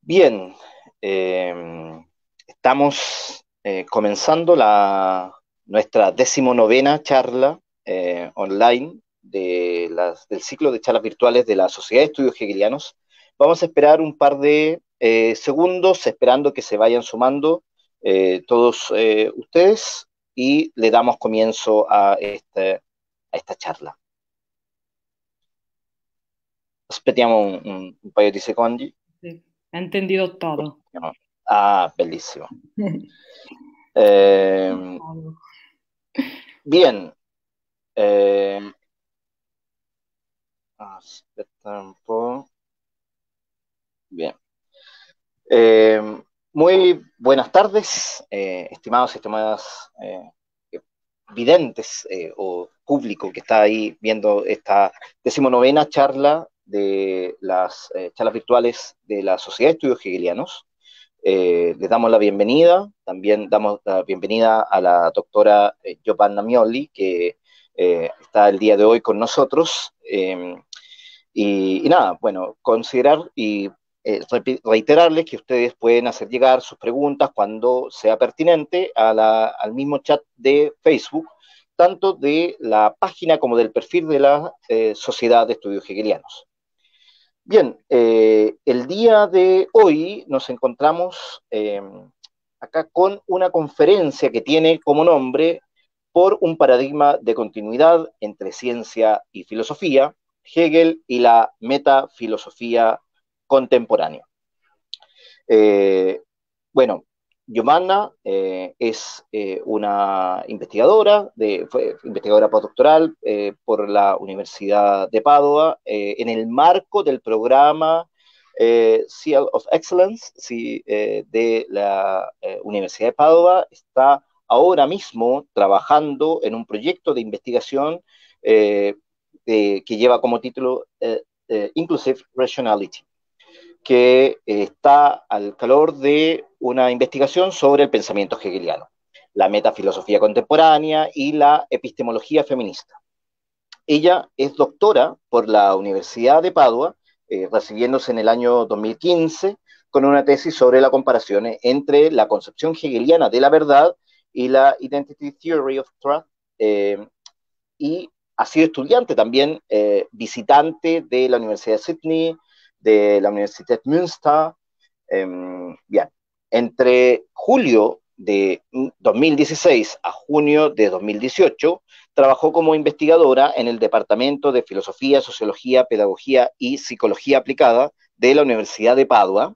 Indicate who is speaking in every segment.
Speaker 1: Bien, em, estamos eh, comenzando la, nuestra decimonovena charla eh, online de del ciclo de charlas virtuales de la Sociedad de Estudios Hegelianos. Vamos a esperar un par de eh, segundos, esperando que se vayan sumando todos ustedes y le damos comienzo a este, esta charla aspettiamo un, un, de paio di secondi.
Speaker 2: ha entendido todo.
Speaker 1: Ah, bellissimo. Eh, bien. Eh, Bien. Eh, muy buenas tardes, eh, estimados y estimadas videntes o público que está ahí viendo esta decimonovena charla de las eh, charlas virtuales de la Sociedad de Estudios Hegelianos. Eh, les damos la bienvenida, también damos la bienvenida a la doctora eh, Giovanna Mioli, que está el día de hoy con nosotros. Em, y, nada, bueno, considerar y reiterarles que ustedes pueden hacer llegar sus preguntas cuando sea pertinente a la, al mismo chat de Facebook tanto de la página como del perfil de la Sociedad de Estudios Hegelianos. Bien, eh, el día de hoy nos encontramos em, acá con una conferencia que tiene como nombre por un paradigma de continuidad entre ciencia y filosofía, Hegel y la metafilosofía contemporánea. Eh, bueno, Yomana eh, es eh, una investigadora, fue investigadora postdoctoral eh, por la Universidad de Padua en el marco del programa Seal of Excellence de la Universidad de Padua. Está ahora mismo trabajando en un proyecto de investigación que lleva como título Inclusive Rationality que está al calor de una investigación sobre el pensamiento hegeliano, la metafilosofía contemporánea y la epistemología feminista. Ella es doctora por la Universidad de Padua, eh, recibiéndose en el año 2015 con una tesis sobre la comparación entre la concepción hegeliana de la verdad y la Identity Theory of Truth, eh, y ha sido estudiante también, eh, visitante de la Universidad de Sydney, de la Universidad de Münster. Em, bien, entre julio de 2016 a junio de 2018, trabajó como investigadora en el Departamento de Filosofía, Sociología, Pedagogía y Psicología Aplicada de la Universidad de Padua.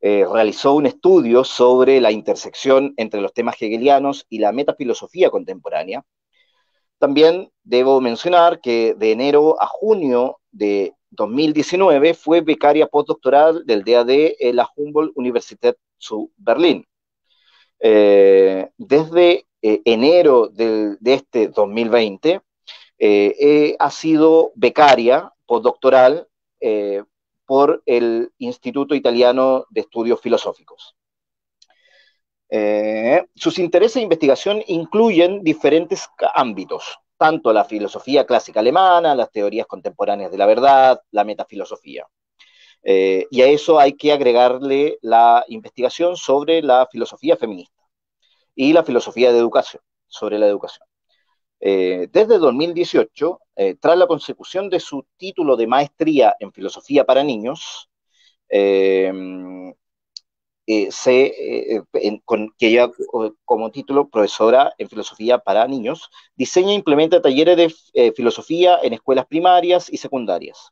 Speaker 1: Eh, realizó un estudio sobre la intersección entre los temas hegelianos y la metafilosofía contemporánea. También debo mencionar que de enero a junio de 2019 fue becaria postdoctoral del DAD en la Humboldt Universität su Berlín. Eh, desde eh, enero de este 2020 eh, ha sido becaria postdoctoral por el Instituto Italiano de Estudios Filosóficos. sus intereses de investigación incluyen diferentes ámbitos, tanto la filosofía clásica alemana, las teorías contemporáneas de la verdad, la metafilosofía. Eh, y a eso hay que agregarle la investigación sobre la filosofía feminista y la filosofía de educación, sobre la educación. Eh, desde 2018, eh, tras la consecución de su título de maestría en filosofía para niños, se, que lleva como título profesora en filosofía para niños, diseña e implementa talleres de filosofía en escuelas primarias y secundarias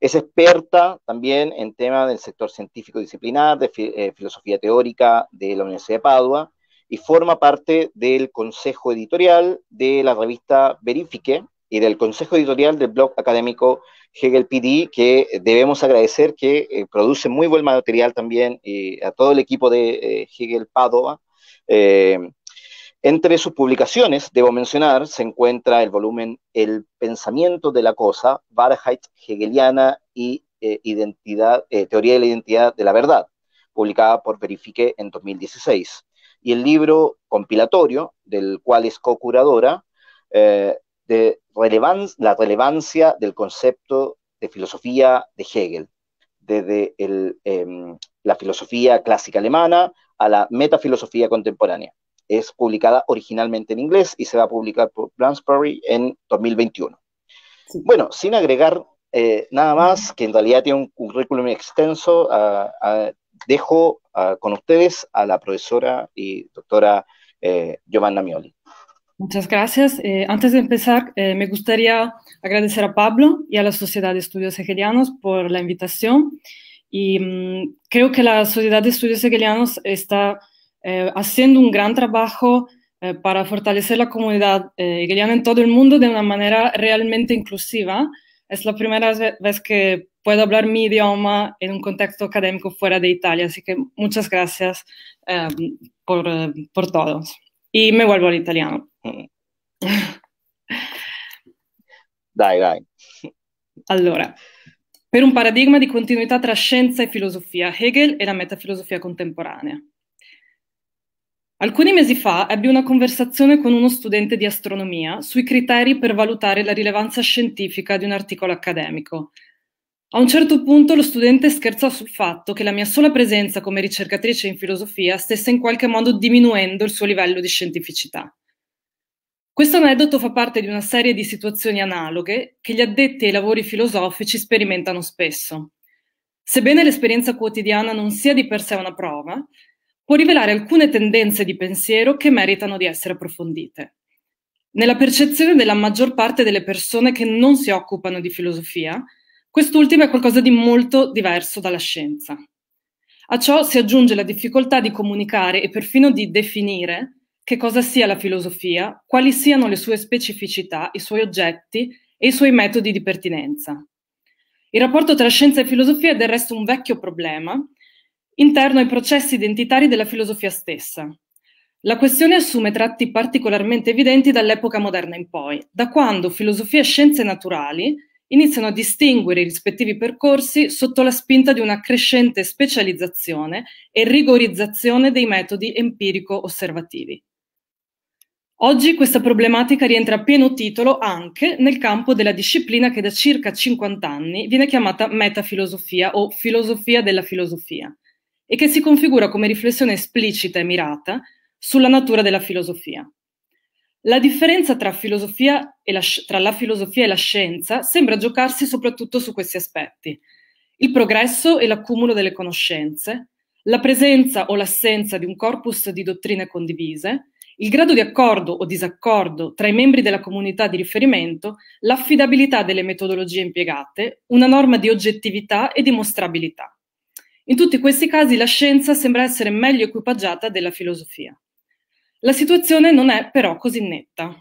Speaker 1: es experta también en temas del sector científico disciplinar, de eh, filosofía teórica de la Universidad de Padua y forma parte del consejo editorial de la revista Verifique y del consejo editorial del blog académico Hegel PD, que debemos agradecer que eh, produce muy buen material también eh, a todo el equipo de Hegel Padua. Entre sus publicaciones, debo mencionar, se encuentra el volumen El pensamiento de la cosa, Wahrheit hegeliana y eh, identidad, eh, Teoría de la identidad de la verdad, publicada por Verifique en 2016, y el libro compilatorio, del cual es co-curadora, eh, de la relevancia del concepto de filosofía de Hegel, desde em, la filosofía clásica alemana a la metafilosofía contemporánea es publicada originalmente en inglés y se va a publicar por Bloomsbury en 2021. Bueno, sin agregar eh, nada más, que en realidad tiene un currículum extenso, ah, ah, dejo ah, con ustedes a la profesora y doctora eh, Giovanna Mioli.
Speaker 2: Muchas gracias. Eh, antes de empezar, me gustaría agradecer a Pablo y a la Sociedad de Estudios Hegelianos por la invitación. Y mm, creo que la Sociedad de Estudios Hegelianos está eh, haciendo un gran trabajo eh, para fortalecer la comunidad hegeliana eh, en todo el mundo de una manera realmente inclusiva. Es la primera vez que puedo hablar mi idioma en un contexto académico fuera de Italia, así que muchas gracias em, por, por todos. Y me vuelvo al italiano. Dai, dai. Allora, un paradigma de continuidad tra scienza e filosofia, Hegel e la metafilosofia contemporánea. Alcuni mesi fa ebbi una conversazione con uno studente di astronomia sui criteri per valutare la rilevanza scientifica di un articolo accademico. A un certo punto lo studente scherzò sul fatto che la mia sola presenza come ricercatrice in filosofia stesse in qualche modo diminuendo il suo livello di scientificità. Questo aneddoto fa parte di una serie di situazioni analoghe che gli addetti ai lavori filosofici sperimentano spesso. Sebbene l'esperienza quotidiana non sia di per sé una prova, può rivelare alcune tendenze di pensiero che meritano di essere approfondite. Nella percezione della maggior parte delle persone che non si occupano di filosofia, quest'ultima è qualcosa di molto diverso dalla scienza. A ciò si aggiunge la difficoltà di comunicare e perfino di definire che cosa sia la filosofia, quali siano le sue specificità, i suoi oggetti e i suoi metodi di pertinenza. Il rapporto tra scienza e filosofia è del resto un vecchio problema interno ai processi identitari della filosofia stessa. La questione assume tratti particolarmente evidenti dall'epoca moderna in poi, da quando filosofia e scienze naturali iniziano a distinguere i rispettivi percorsi sotto la spinta di una crescente specializzazione e rigorizzazione dei metodi empirico-osservativi. Oggi questa problematica rientra a pieno titolo anche nel campo della disciplina che da circa 50 anni viene chiamata metafilosofia o filosofia della filosofia, e che si configura come riflessione esplicita e mirata sulla natura della filosofia. La differenza tra, la, tra la filosofia e la scienza sembra giocarsi soprattutto su questi aspetti, il progresso e l'accumulo delle conoscenze, la presenza o l'assenza di un corpus di dottrine condivise, il grado di accordo o disaccordo tra i membri della comunità di riferimento, l'affidabilità delle metodologie impiegate, una norma di oggettività e dimostrabilità. In tutti questi casi la scienza sembra essere meglio equipaggiata della filosofia. La situazione non è però così netta.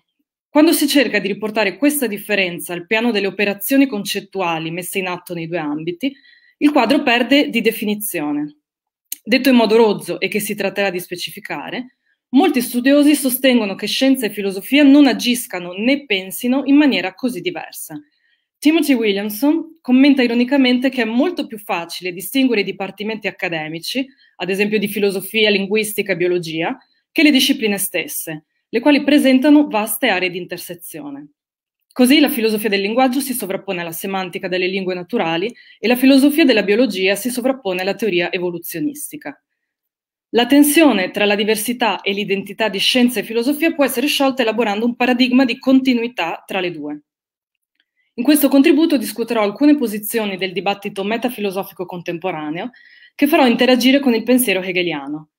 Speaker 2: Quando si cerca di riportare questa differenza al piano delle operazioni concettuali messe in atto nei due ambiti, il quadro perde di definizione. Detto in modo rozzo e che si tratterà di specificare, molti studiosi sostengono che scienza e filosofia non agiscano né pensino in maniera così diversa Timothy Williamson commenta ironicamente che è molto più facile distinguere i dipartimenti accademici, ad esempio di filosofia, linguistica e biologia, che le discipline stesse, le quali presentano vaste aree di intersezione. Così la filosofia del linguaggio si sovrappone alla semantica delle lingue naturali e la filosofia della biologia si sovrappone alla teoria evoluzionistica. La tensione tra la diversità e l'identità di scienza e filosofia può essere sciolta elaborando un paradigma di continuità tra le due. In questo contributo discuterò alcune posizioni del dibattito metafilosofico contemporaneo che farò interagire con il pensiero hegeliano.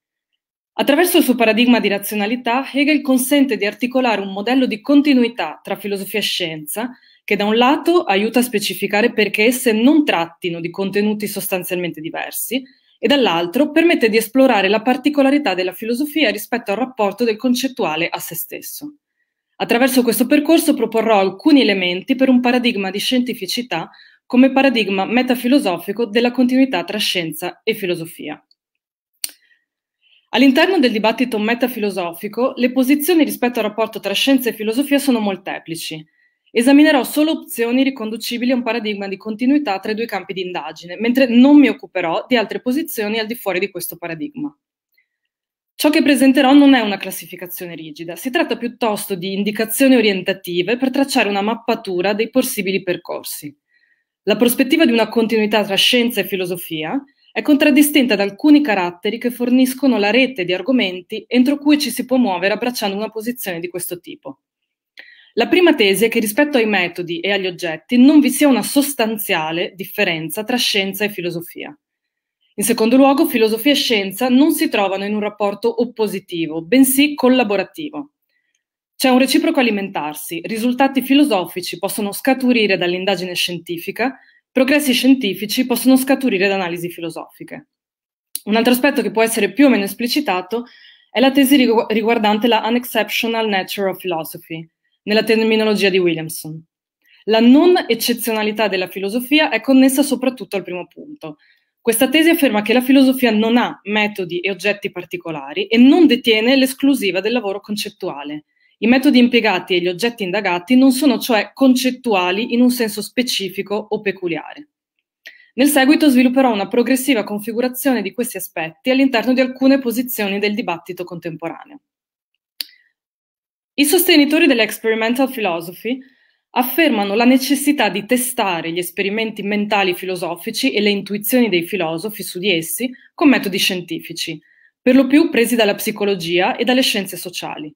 Speaker 2: Attraverso il suo paradigma di razionalità, Hegel consente di articolare un modello di continuità tra filosofia e scienza che da un lato aiuta a specificare perché esse non trattino di contenuti sostanzialmente diversi e dall'altro permette di esplorare la particolarità della filosofia rispetto al rapporto del concettuale a se stesso. Attraverso questo percorso proporrò alcuni elementi per un paradigma di scientificità come paradigma metafilosofico della continuità tra scienza e filosofia. All'interno del dibattito metafilosofico, le posizioni rispetto al rapporto tra scienza e filosofia sono molteplici. Esaminerò solo opzioni riconducibili a un paradigma di continuità tra i due campi di indagine, mentre non mi occuperò di altre posizioni al di fuori di questo paradigma. Ciò che presenterò non è una classificazione rigida, si tratta piuttosto di indicazioni orientative per tracciare una mappatura dei possibili percorsi. La prospettiva di una continuità tra scienza e filosofia è contraddistinta da alcuni caratteri che forniscono la rete di argomenti entro cui ci si può muovere abbracciando una posizione di questo tipo. La prima tesi è che rispetto ai metodi e agli oggetti non vi sia una sostanziale differenza tra scienza e filosofia. In secondo luogo, filosofia e scienza non si trovano in un rapporto oppositivo, bensì collaborativo. C'è un reciproco alimentarsi, risultati filosofici possono scaturire dall'indagine scientifica, progressi scientifici possono scaturire da analisi filosofiche. Un altro aspetto che può essere più o meno esplicitato è la tesi riguardante la unexceptional nature of philosophy, nella terminologia di Williamson. La non eccezionalità della filosofia è connessa soprattutto al primo punto, questa tesi afferma che la filosofia non ha metodi e oggetti particolari e non detiene l'esclusiva del lavoro concettuale. I metodi impiegati e gli oggetti indagati non sono cioè concettuali in un senso specifico o peculiare. Nel seguito svilupperò una progressiva configurazione di questi aspetti all'interno di alcune posizioni del dibattito contemporaneo. I sostenitori dell'experimental philosophy affermano la necessità di testare gli esperimenti mentali filosofici e le intuizioni dei filosofi su di essi con metodi scientifici, per lo più presi dalla psicologia e dalle scienze sociali.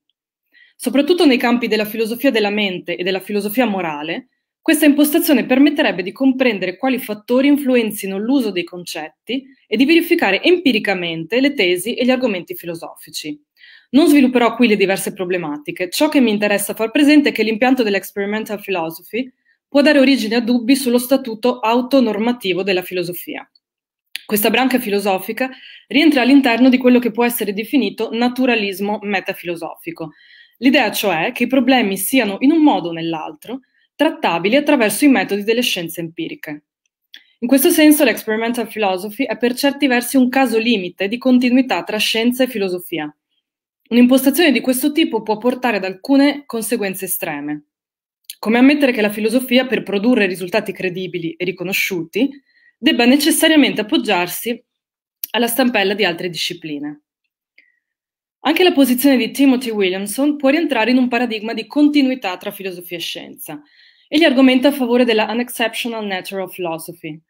Speaker 2: Soprattutto nei campi della filosofia della mente e della filosofia morale, questa impostazione permetterebbe di comprendere quali fattori influenzino l'uso dei concetti e di verificare empiricamente le tesi e gli argomenti filosofici. Non svilupperò qui le diverse problematiche. Ciò che mi interessa far presente è che l'impianto dell'experimental philosophy può dare origine a dubbi sullo statuto autonormativo della filosofia. Questa branca filosofica rientra all'interno di quello che può essere definito naturalismo metafilosofico. L'idea cioè che i problemi siano in un modo o nell'altro trattabili attraverso i metodi delle scienze empiriche. In questo senso l'experimental philosophy è per certi versi un caso limite di continuità tra scienza e filosofia. Un'impostazione di questo tipo può portare ad alcune conseguenze estreme, come ammettere che la filosofia, per produrre risultati credibili e riconosciuti, debba necessariamente appoggiarsi alla stampella di altre discipline. Anche la posizione di Timothy Williamson può rientrare in un paradigma di continuità tra filosofia e scienza, e gli argomenta a favore della Unexceptional Natural Philosophy,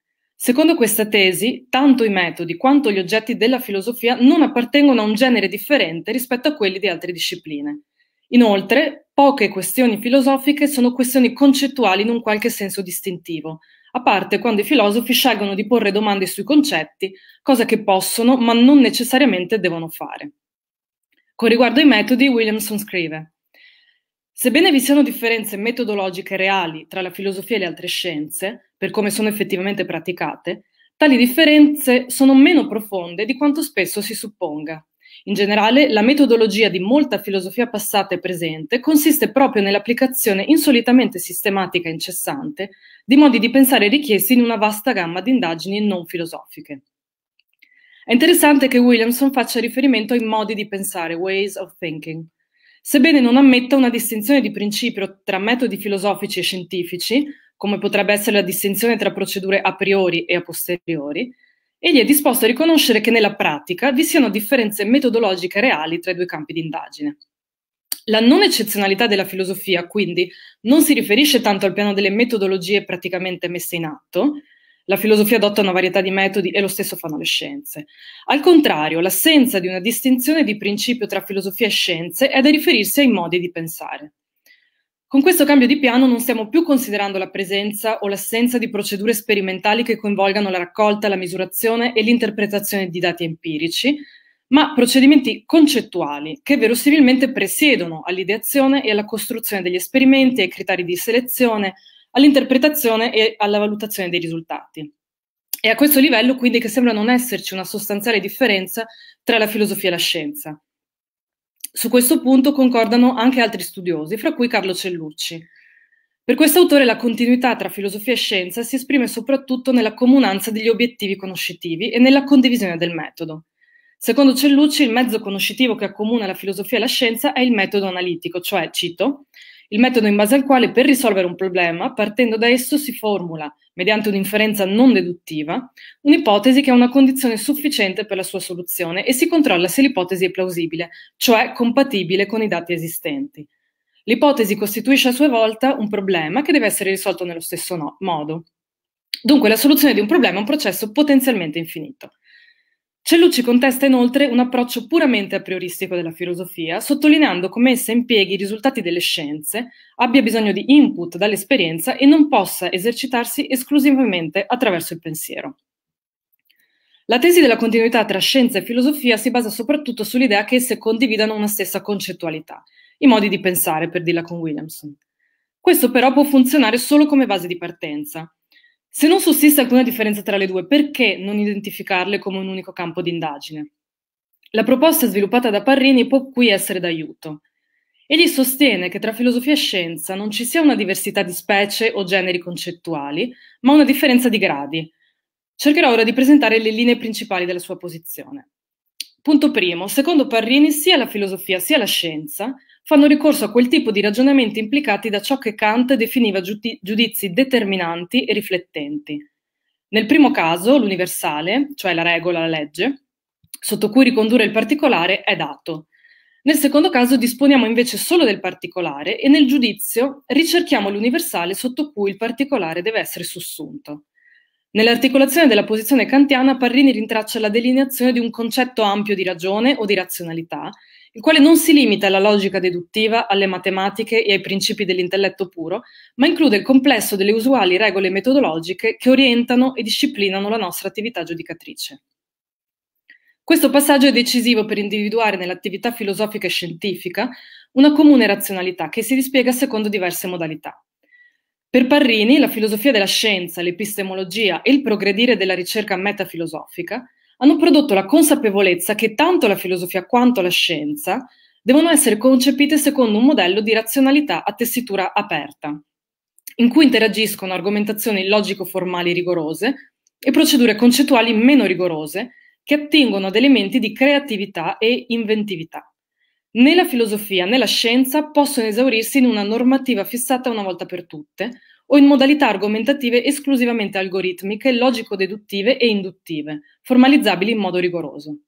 Speaker 2: Secondo questa tesi, tanto i metodi quanto gli oggetti della filosofia non appartengono a un genere differente rispetto a quelli di altre discipline. Inoltre, poche questioni filosofiche sono questioni concettuali in un qualche senso distintivo, a parte quando i filosofi scelgono di porre domande sui concetti, cosa che possono ma non necessariamente devono fare. Con riguardo ai metodi, Williamson scrive Sebbene vi siano differenze metodologiche reali tra la filosofia e le altre scienze, per come sono effettivamente praticate, tali differenze sono meno profonde di quanto spesso si supponga. In generale, la metodologia di molta filosofia passata e presente consiste proprio nell'applicazione insolitamente sistematica e incessante di modi di pensare richiesti in una vasta gamma di indagini non filosofiche. È interessante che Williamson faccia riferimento ai modi di pensare, ways of thinking, sebbene non ammetta una distinzione di principio tra metodi filosofici e scientifici, come potrebbe essere la distinzione tra procedure a priori e a posteriori, egli è disposto a riconoscere che nella pratica vi siano differenze metodologiche reali tra i due campi di indagine. La non eccezionalità della filosofia, quindi, non si riferisce tanto al piano delle metodologie praticamente messe in atto, la filosofia adotta una varietà di metodi e lo stesso fanno le scienze. Al contrario, l'assenza di una distinzione di principio tra filosofia e scienze è da riferirsi ai modi di pensare. Con questo cambio di piano non stiamo più considerando la presenza o l'assenza di procedure sperimentali che coinvolgano la raccolta, la misurazione e l'interpretazione di dati empirici, ma procedimenti concettuali che verosimilmente presiedono all'ideazione e alla costruzione degli esperimenti, ai criteri di selezione, all'interpretazione e alla valutazione dei risultati. È a questo livello quindi che sembra non esserci una sostanziale differenza tra la filosofia e la scienza. Su questo punto concordano anche altri studiosi, fra cui Carlo Cellucci. Per questo autore la continuità tra filosofia e scienza si esprime soprattutto nella comunanza degli obiettivi conoscitivi e nella condivisione del metodo. Secondo Cellucci, il mezzo conoscitivo che accomuna la filosofia e la scienza è il metodo analitico, cioè, cito, il metodo in base al quale per risolvere un problema, partendo da esso, si formula, mediante un'inferenza non deduttiva, un'ipotesi che è una condizione sufficiente per la sua soluzione e si controlla se l'ipotesi è plausibile, cioè compatibile con i dati esistenti. L'ipotesi costituisce a sua volta un problema che deve essere risolto nello stesso no modo. Dunque la soluzione di un problema è un processo potenzialmente infinito. Cellucci contesta inoltre un approccio puramente aprioristico della filosofia, sottolineando come essa impieghi i risultati delle scienze, abbia bisogno di input dall'esperienza e non possa esercitarsi esclusivamente attraverso il pensiero. La tesi della continuità tra scienza e filosofia si basa soprattutto sull'idea che esse condividano una stessa concettualità, i modi di pensare, per dirla con Williamson. Questo però può funzionare solo come base di partenza, se non sussiste alcuna differenza tra le due, perché non identificarle come un unico campo di indagine? La proposta sviluppata da Parrini può qui essere d'aiuto. Egli sostiene che tra filosofia e scienza non ci sia una diversità di specie o generi concettuali, ma una differenza di gradi. Cercherò ora di presentare le linee principali della sua posizione. Punto primo, secondo Parrini sia la filosofia sia la scienza fanno ricorso a quel tipo di ragionamenti implicati da ciò che Kant definiva giudizi determinanti e riflettenti. Nel primo caso, l'universale, cioè la regola, la legge, sotto cui ricondurre il particolare, è dato. Nel secondo caso disponiamo invece solo del particolare e nel giudizio ricerchiamo l'universale sotto cui il particolare deve essere sussunto. Nell'articolazione della posizione kantiana Parrini rintraccia la delineazione di un concetto ampio di ragione o di razionalità, il quale non si limita alla logica deduttiva, alle matematiche e ai principi dell'intelletto puro, ma include il complesso delle usuali regole metodologiche che orientano e disciplinano la nostra attività giudicatrice. Questo passaggio è decisivo per individuare nell'attività filosofica e scientifica una comune razionalità che si dispiega secondo diverse modalità. Per Parrini, la filosofia della scienza, l'epistemologia e il progredire della ricerca metafilosofica hanno prodotto la consapevolezza che tanto la filosofia quanto la scienza devono essere concepite secondo un modello di razionalità a tessitura aperta, in cui interagiscono argomentazioni logico-formali rigorose e procedure concettuali meno rigorose che attingono ad elementi di creatività e inventività. Né la filosofia né la scienza possono esaurirsi in una normativa fissata una volta per tutte, o in modalità argomentative esclusivamente algoritmiche, logico-deduttive e induttive, formalizzabili in modo rigoroso.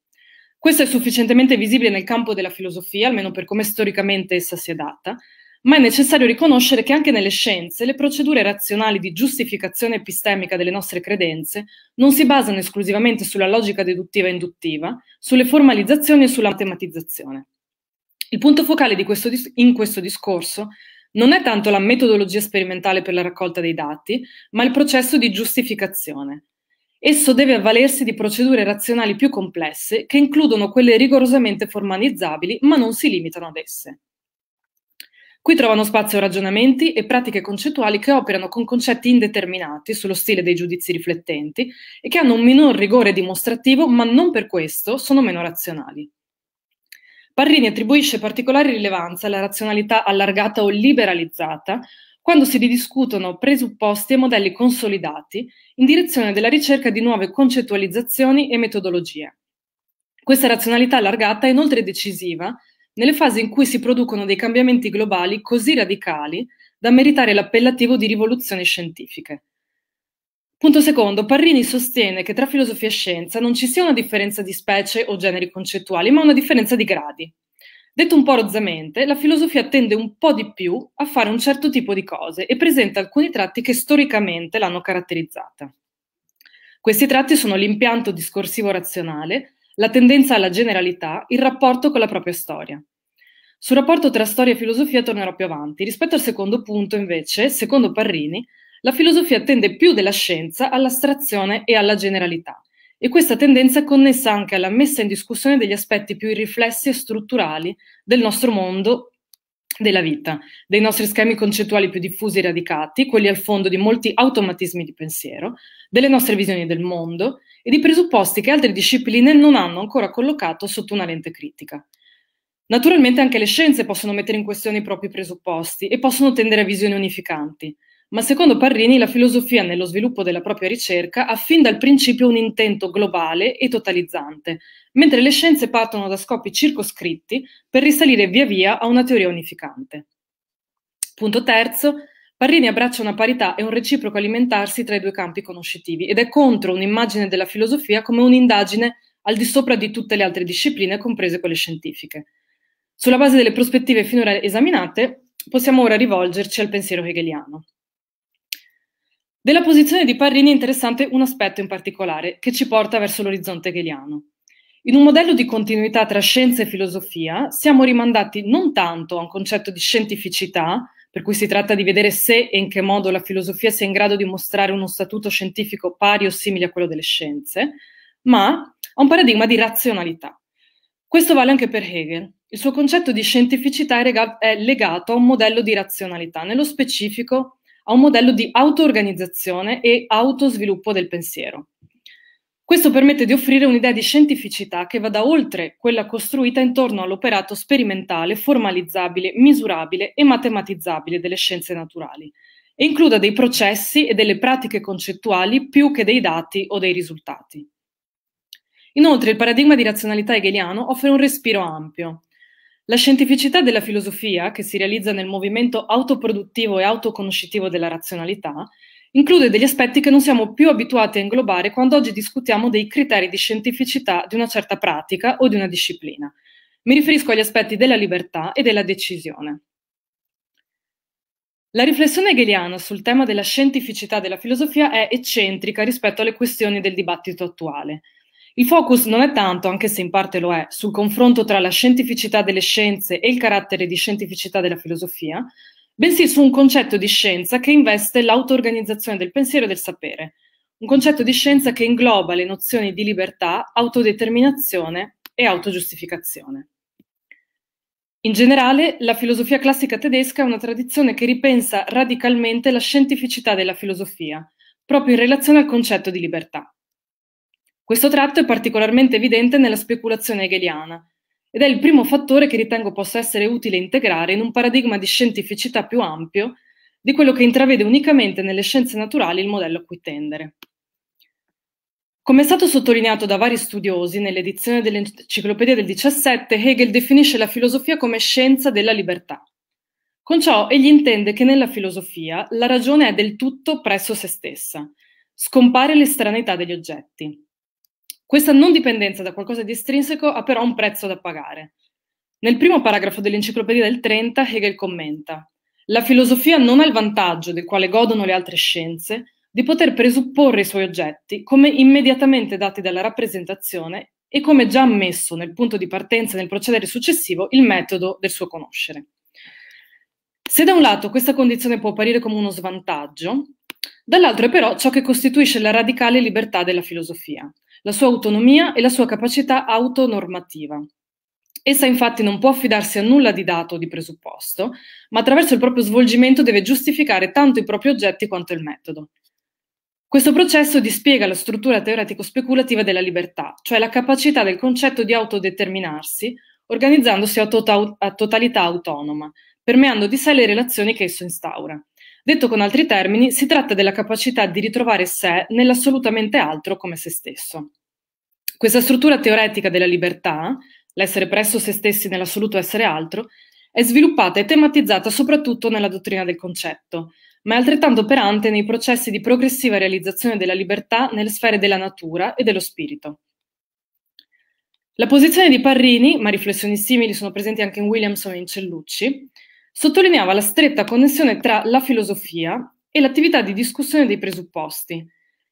Speaker 2: Questo è sufficientemente visibile nel campo della filosofia, almeno per come storicamente essa si è data, ma è necessario riconoscere che anche nelle scienze le procedure razionali di giustificazione epistemica delle nostre credenze non si basano esclusivamente sulla logica deduttiva e induttiva, sulle formalizzazioni e sulla matematizzazione. Il punto focale questo, in questo discorso non è tanto la metodologia sperimentale per la raccolta dei dati, ma il processo di giustificazione. Esso deve avvalersi di procedure razionali più complesse che includono quelle rigorosamente formalizzabili, ma non si limitano ad esse. Qui trovano spazio ragionamenti e pratiche concettuali che operano con concetti indeterminati sullo stile dei giudizi riflettenti e che hanno un minor rigore dimostrativo, ma non per questo sono meno razionali. Parrini attribuisce particolare rilevanza alla razionalità allargata o liberalizzata quando si ridiscutono presupposti e modelli consolidati in direzione della ricerca di nuove concettualizzazioni e metodologie. Questa razionalità allargata è inoltre decisiva nelle fasi in cui si producono dei cambiamenti globali così radicali da meritare l'appellativo di rivoluzioni scientifiche, Punto secondo, Parrini sostiene che tra filosofia e scienza non ci sia una differenza di specie o generi concettuali, ma una differenza di gradi. Detto un po' rozzamente, la filosofia tende un po' di più a fare un certo tipo di cose e presenta alcuni tratti che storicamente l'hanno caratterizzata. Questi tratti sono l'impianto discorsivo razionale, la tendenza alla generalità, il rapporto con la propria storia. Sul rapporto tra storia e filosofia tornerò più avanti. Rispetto al secondo punto, invece, secondo Parrini, la filosofia tende più della scienza all'astrazione e alla generalità, e questa tendenza è connessa anche alla messa in discussione degli aspetti più irriflessi e strutturali del nostro mondo della vita, dei nostri schemi concettuali più diffusi e radicati, quelli al fondo di molti automatismi di pensiero, delle nostre visioni del mondo e di presupposti che altre discipline non hanno ancora collocato sotto una lente critica. Naturalmente anche le scienze possono mettere in questione i propri presupposti e possono tendere a visioni unificanti, ma secondo Parrini la filosofia nello sviluppo della propria ricerca ha fin dal principio un intento globale e totalizzante, mentre le scienze partono da scopi circoscritti per risalire via via a una teoria unificante. Punto terzo, Parrini abbraccia una parità e un reciproco alimentarsi tra i due campi conoscitivi ed è contro un'immagine della filosofia come un'indagine al di sopra di tutte le altre discipline, comprese quelle scientifiche. Sulla base delle prospettive finora esaminate, possiamo ora rivolgerci al pensiero hegeliano. Della posizione di Parrini è interessante un aspetto in particolare, che ci porta verso l'orizzonte hegeliano. In un modello di continuità tra scienza e filosofia siamo rimandati non tanto a un concetto di scientificità, per cui si tratta di vedere se e in che modo la filosofia sia in grado di mostrare uno statuto scientifico pari o simile a quello delle scienze, ma a un paradigma di razionalità. Questo vale anche per Hegel. Il suo concetto di scientificità è legato a un modello di razionalità, nello specifico a un modello di auto-organizzazione e autosviluppo del pensiero. Questo permette di offrire un'idea di scientificità che vada oltre quella costruita intorno all'operato sperimentale, formalizzabile, misurabile e matematizzabile delle scienze naturali e includa dei processi e delle pratiche concettuali più che dei dati o dei risultati. Inoltre il paradigma di razionalità hegeliano offre un respiro ampio, la scientificità della filosofia, che si realizza nel movimento autoproduttivo e autoconoscitivo della razionalità, include degli aspetti che non siamo più abituati a inglobare quando oggi discutiamo dei criteri di scientificità di una certa pratica o di una disciplina. Mi riferisco agli aspetti della libertà e della decisione. La riflessione hegeliana sul tema della scientificità della filosofia è eccentrica rispetto alle questioni del dibattito attuale. Il focus non è tanto, anche se in parte lo è, sul confronto tra la scientificità delle scienze e il carattere di scientificità della filosofia, bensì su un concetto di scienza che investe l'autoorganizzazione del pensiero e del sapere, un concetto di scienza che ingloba le nozioni di libertà, autodeterminazione e autogiustificazione. In generale, la filosofia classica tedesca è una tradizione che ripensa radicalmente la scientificità della filosofia, proprio in relazione al concetto di libertà. Questo tratto è particolarmente evidente nella speculazione hegeliana ed è il primo fattore che ritengo possa essere utile integrare in un paradigma di scientificità più ampio di quello che intravede unicamente nelle scienze naturali il modello a cui tendere. Come è stato sottolineato da vari studiosi nell'edizione dell'Enciclopedia del 17, Hegel definisce la filosofia come scienza della libertà. Con ciò egli intende che nella filosofia la ragione è del tutto presso se stessa, scompare l'estraneità degli oggetti. Questa non dipendenza da qualcosa di estrinseco ha però un prezzo da pagare. Nel primo paragrafo dell'Enciclopedia del 30 Hegel commenta la filosofia non ha il vantaggio del quale godono le altre scienze di poter presupporre i suoi oggetti come immediatamente dati dalla rappresentazione e come già ammesso nel punto di partenza e nel procedere successivo il metodo del suo conoscere. Se da un lato questa condizione può apparire come uno svantaggio, dall'altro è però ciò che costituisce la radicale libertà della filosofia, la sua autonomia e la sua capacità autonormativa. Essa infatti non può affidarsi a nulla di dato o di presupposto, ma attraverso il proprio svolgimento deve giustificare tanto i propri oggetti quanto il metodo. Questo processo dispiega la struttura teoretico-speculativa della libertà, cioè la capacità del concetto di autodeterminarsi, organizzandosi a, to tota-, a totalità autonoma, permeando di sé le relazioni che esso instaura. Detto con altri termini, si tratta della capacità di ritrovare sé nell'assolutamente altro come se stesso. Questa struttura teoretica della libertà, l'essere presso se stessi nell'assoluto essere altro, è sviluppata e tematizzata soprattutto nella dottrina del concetto, ma è altrettanto operante nei processi di progressiva realizzazione della libertà nelle sfere della natura e dello spirito. La posizione di Parrini, ma riflessioni simili sono presenti anche in Williamson e in Cellucci, sottolineava la stretta connessione tra la filosofia e l'attività di discussione dei presupposti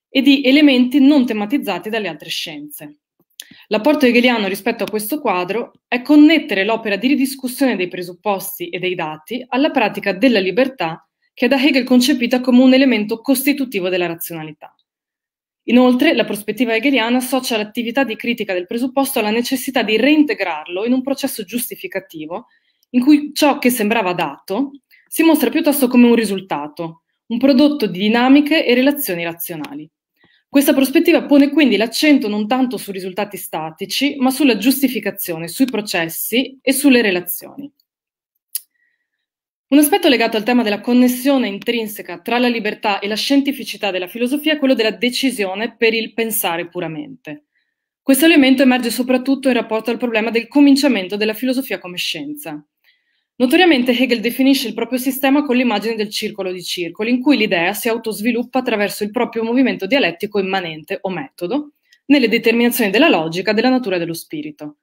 Speaker 2: e di elementi non tematizzati dalle altre scienze. L'apporto hegeliano rispetto a questo quadro è connettere l'opera di ridiscussione dei presupposti e dei dati alla pratica della libertà che è da Hegel concepita come un elemento costitutivo della razionalità. Inoltre, la prospettiva hegeliana associa l'attività di critica del presupposto alla necessità di reintegrarlo in un processo giustificativo in cui ciò che sembrava dato si mostra piuttosto come un risultato, un prodotto di dinamiche e relazioni razionali. Questa prospettiva pone quindi l'accento non tanto su risultati statici, ma sulla giustificazione, sui processi e sulle relazioni. Un aspetto legato al tema della connessione intrinseca tra la libertà e la scientificità della filosofia è quello della decisione per il pensare puramente. Questo elemento emerge soprattutto in rapporto al problema del cominciamento della filosofia come scienza. Notoriamente Hegel definisce il proprio sistema con l'immagine del circolo di circoli, in cui l'idea si autosviluppa attraverso il proprio movimento dialettico immanente o metodo, nelle determinazioni della logica, della natura e dello spirito.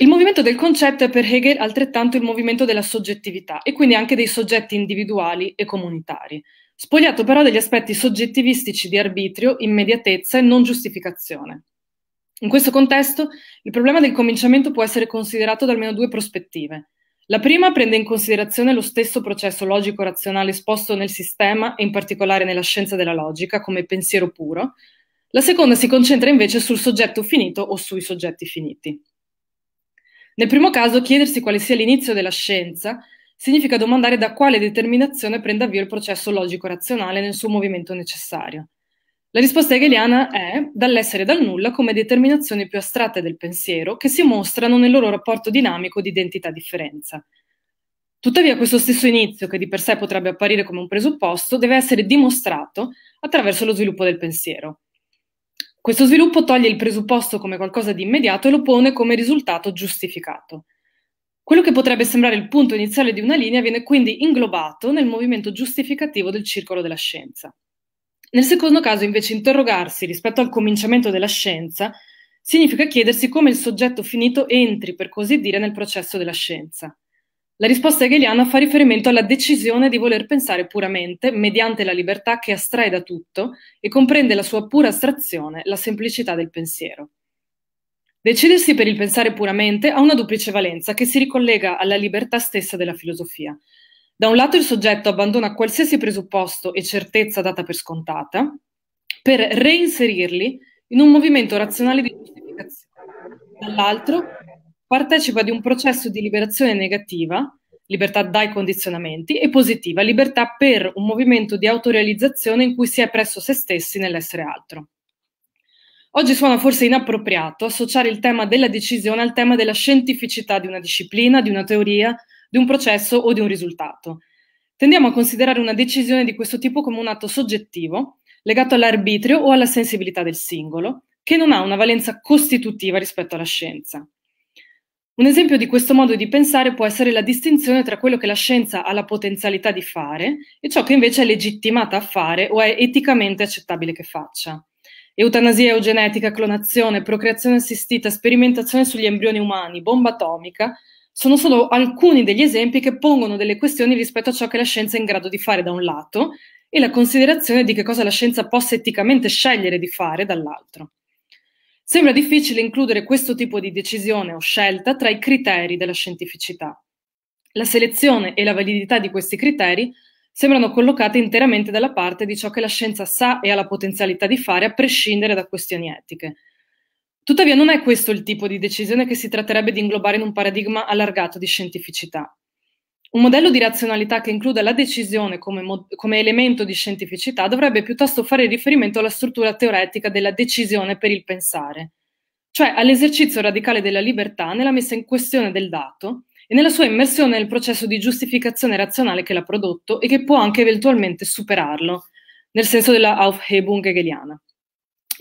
Speaker 2: Il movimento del concetto è per Hegel altrettanto il movimento della soggettività e quindi anche dei soggetti individuali e comunitari, spogliato però degli aspetti soggettivistici di arbitrio, immediatezza e non giustificazione. In questo contesto, il problema del cominciamento può essere considerato da almeno due prospettive. La prima prende in considerazione lo stesso processo logico-razionale esposto nel sistema e in particolare nella scienza della logica come pensiero puro, la seconda si concentra invece sul soggetto finito o sui soggetti finiti. Nel primo caso, chiedersi quale sia l'inizio della scienza significa domandare da quale determinazione prenda avvio il processo logico-razionale nel suo movimento necessario. La risposta hegeliana è dall'essere dal nulla come determinazioni più astratte del pensiero che si mostrano nel loro rapporto dinamico di identità-differenza. Tuttavia questo stesso inizio, che di per sé potrebbe apparire come un presupposto, deve essere dimostrato attraverso lo sviluppo del pensiero. Questo sviluppo toglie il presupposto come qualcosa di immediato e lo pone come risultato giustificato. Quello che potrebbe sembrare il punto iniziale di una linea viene quindi inglobato nel movimento giustificativo del circolo della scienza. Nel secondo caso, invece, interrogarsi rispetto al cominciamento della scienza significa chiedersi come il soggetto finito entri, per così dire, nel processo della scienza. La risposta hegeliana fa riferimento alla decisione di voler pensare puramente, mediante la libertà che astrae da tutto e comprende la sua pura astrazione, la semplicità del pensiero. Decidersi per il pensare puramente ha una duplice valenza che si ricollega alla libertà stessa della filosofia, da un lato il soggetto abbandona qualsiasi presupposto e certezza data per scontata per reinserirli in un movimento razionale di giustificazione. Dall'altro partecipa di un processo di liberazione negativa, libertà dai condizionamenti, e positiva, libertà per un movimento di autorealizzazione in cui si è presso se stessi nell'essere altro. Oggi suona forse inappropriato associare il tema della decisione al tema della scientificità di una disciplina, di una teoria, di un processo o di un risultato. Tendiamo a considerare una decisione di questo tipo come un atto soggettivo, legato all'arbitrio o alla sensibilità del singolo, che non ha una valenza costitutiva rispetto alla scienza. Un esempio di questo modo di pensare può essere la distinzione tra quello che la scienza ha la potenzialità di fare e ciò che invece è legittimata a fare o è eticamente accettabile che faccia. Eutanasia eugenetica, clonazione, procreazione assistita, sperimentazione sugli embrioni umani, bomba atomica sono solo alcuni degli esempi che pongono delle questioni rispetto a ciò che la scienza è in grado di fare da un lato e la considerazione di che cosa la scienza possa eticamente scegliere di fare dall'altro. Sembra difficile includere questo tipo di decisione o scelta tra i criteri della scientificità. La selezione e la validità di questi criteri sembrano collocate interamente dalla parte di ciò che la scienza sa e ha la potenzialità di fare a prescindere da questioni etiche. Tuttavia non è questo il tipo di decisione che si tratterebbe di inglobare in un paradigma allargato di scientificità. Un modello di razionalità che includa la decisione come, mo- come, elemento di scientificità dovrebbe piuttosto fare riferimento alla struttura teoretica della decisione per il pensare, cioè all'esercizio radicale della libertà nella messa in questione del dato e nella sua immersione nel processo di giustificazione razionale che l'ha prodotto e che può anche eventualmente superarlo, nel senso della Aufhebung hegeliana.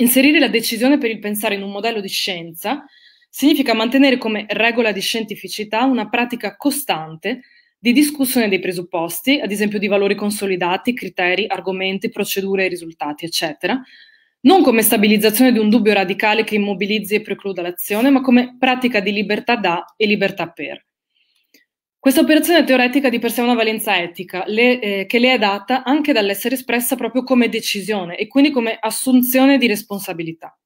Speaker 2: Inserire la decisione per il pensare in un modello di scienza significa mantenere come regola di scientificità una pratica costante di discussione dei presupposti, ad esempio di valori consolidati, criteri, argomenti, procedure, risultati, eccetera, non come stabilizzazione di un dubbio radicale che immobilizzi e precluda l'azione, ma come pratica di libertà da e libertà per. Questa operazione teoretica di per sé ha una valenza etica, le, eh, che le è data anche dall'essere espressa proprio come decisione e quindi come assunzione di responsabilità.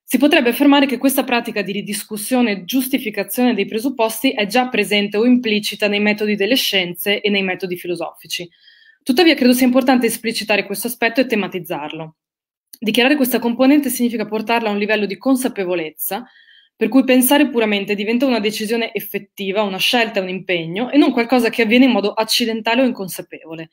Speaker 2: Si potrebbe affermare che questa pratica di ridiscussione e giustificazione dei presupposti è già presente o implicita nei metodi delle scienze e nei metodi filosofici. Tuttavia credo sia importante esplicitare questo aspetto e tematizzarlo. Dichiarare questa componente significa portarla a un livello di consapevolezza per cui pensare puramente diventa una decisione effettiva, una scelta, un impegno, e non qualcosa che avviene in modo accidentale o inconsapevole.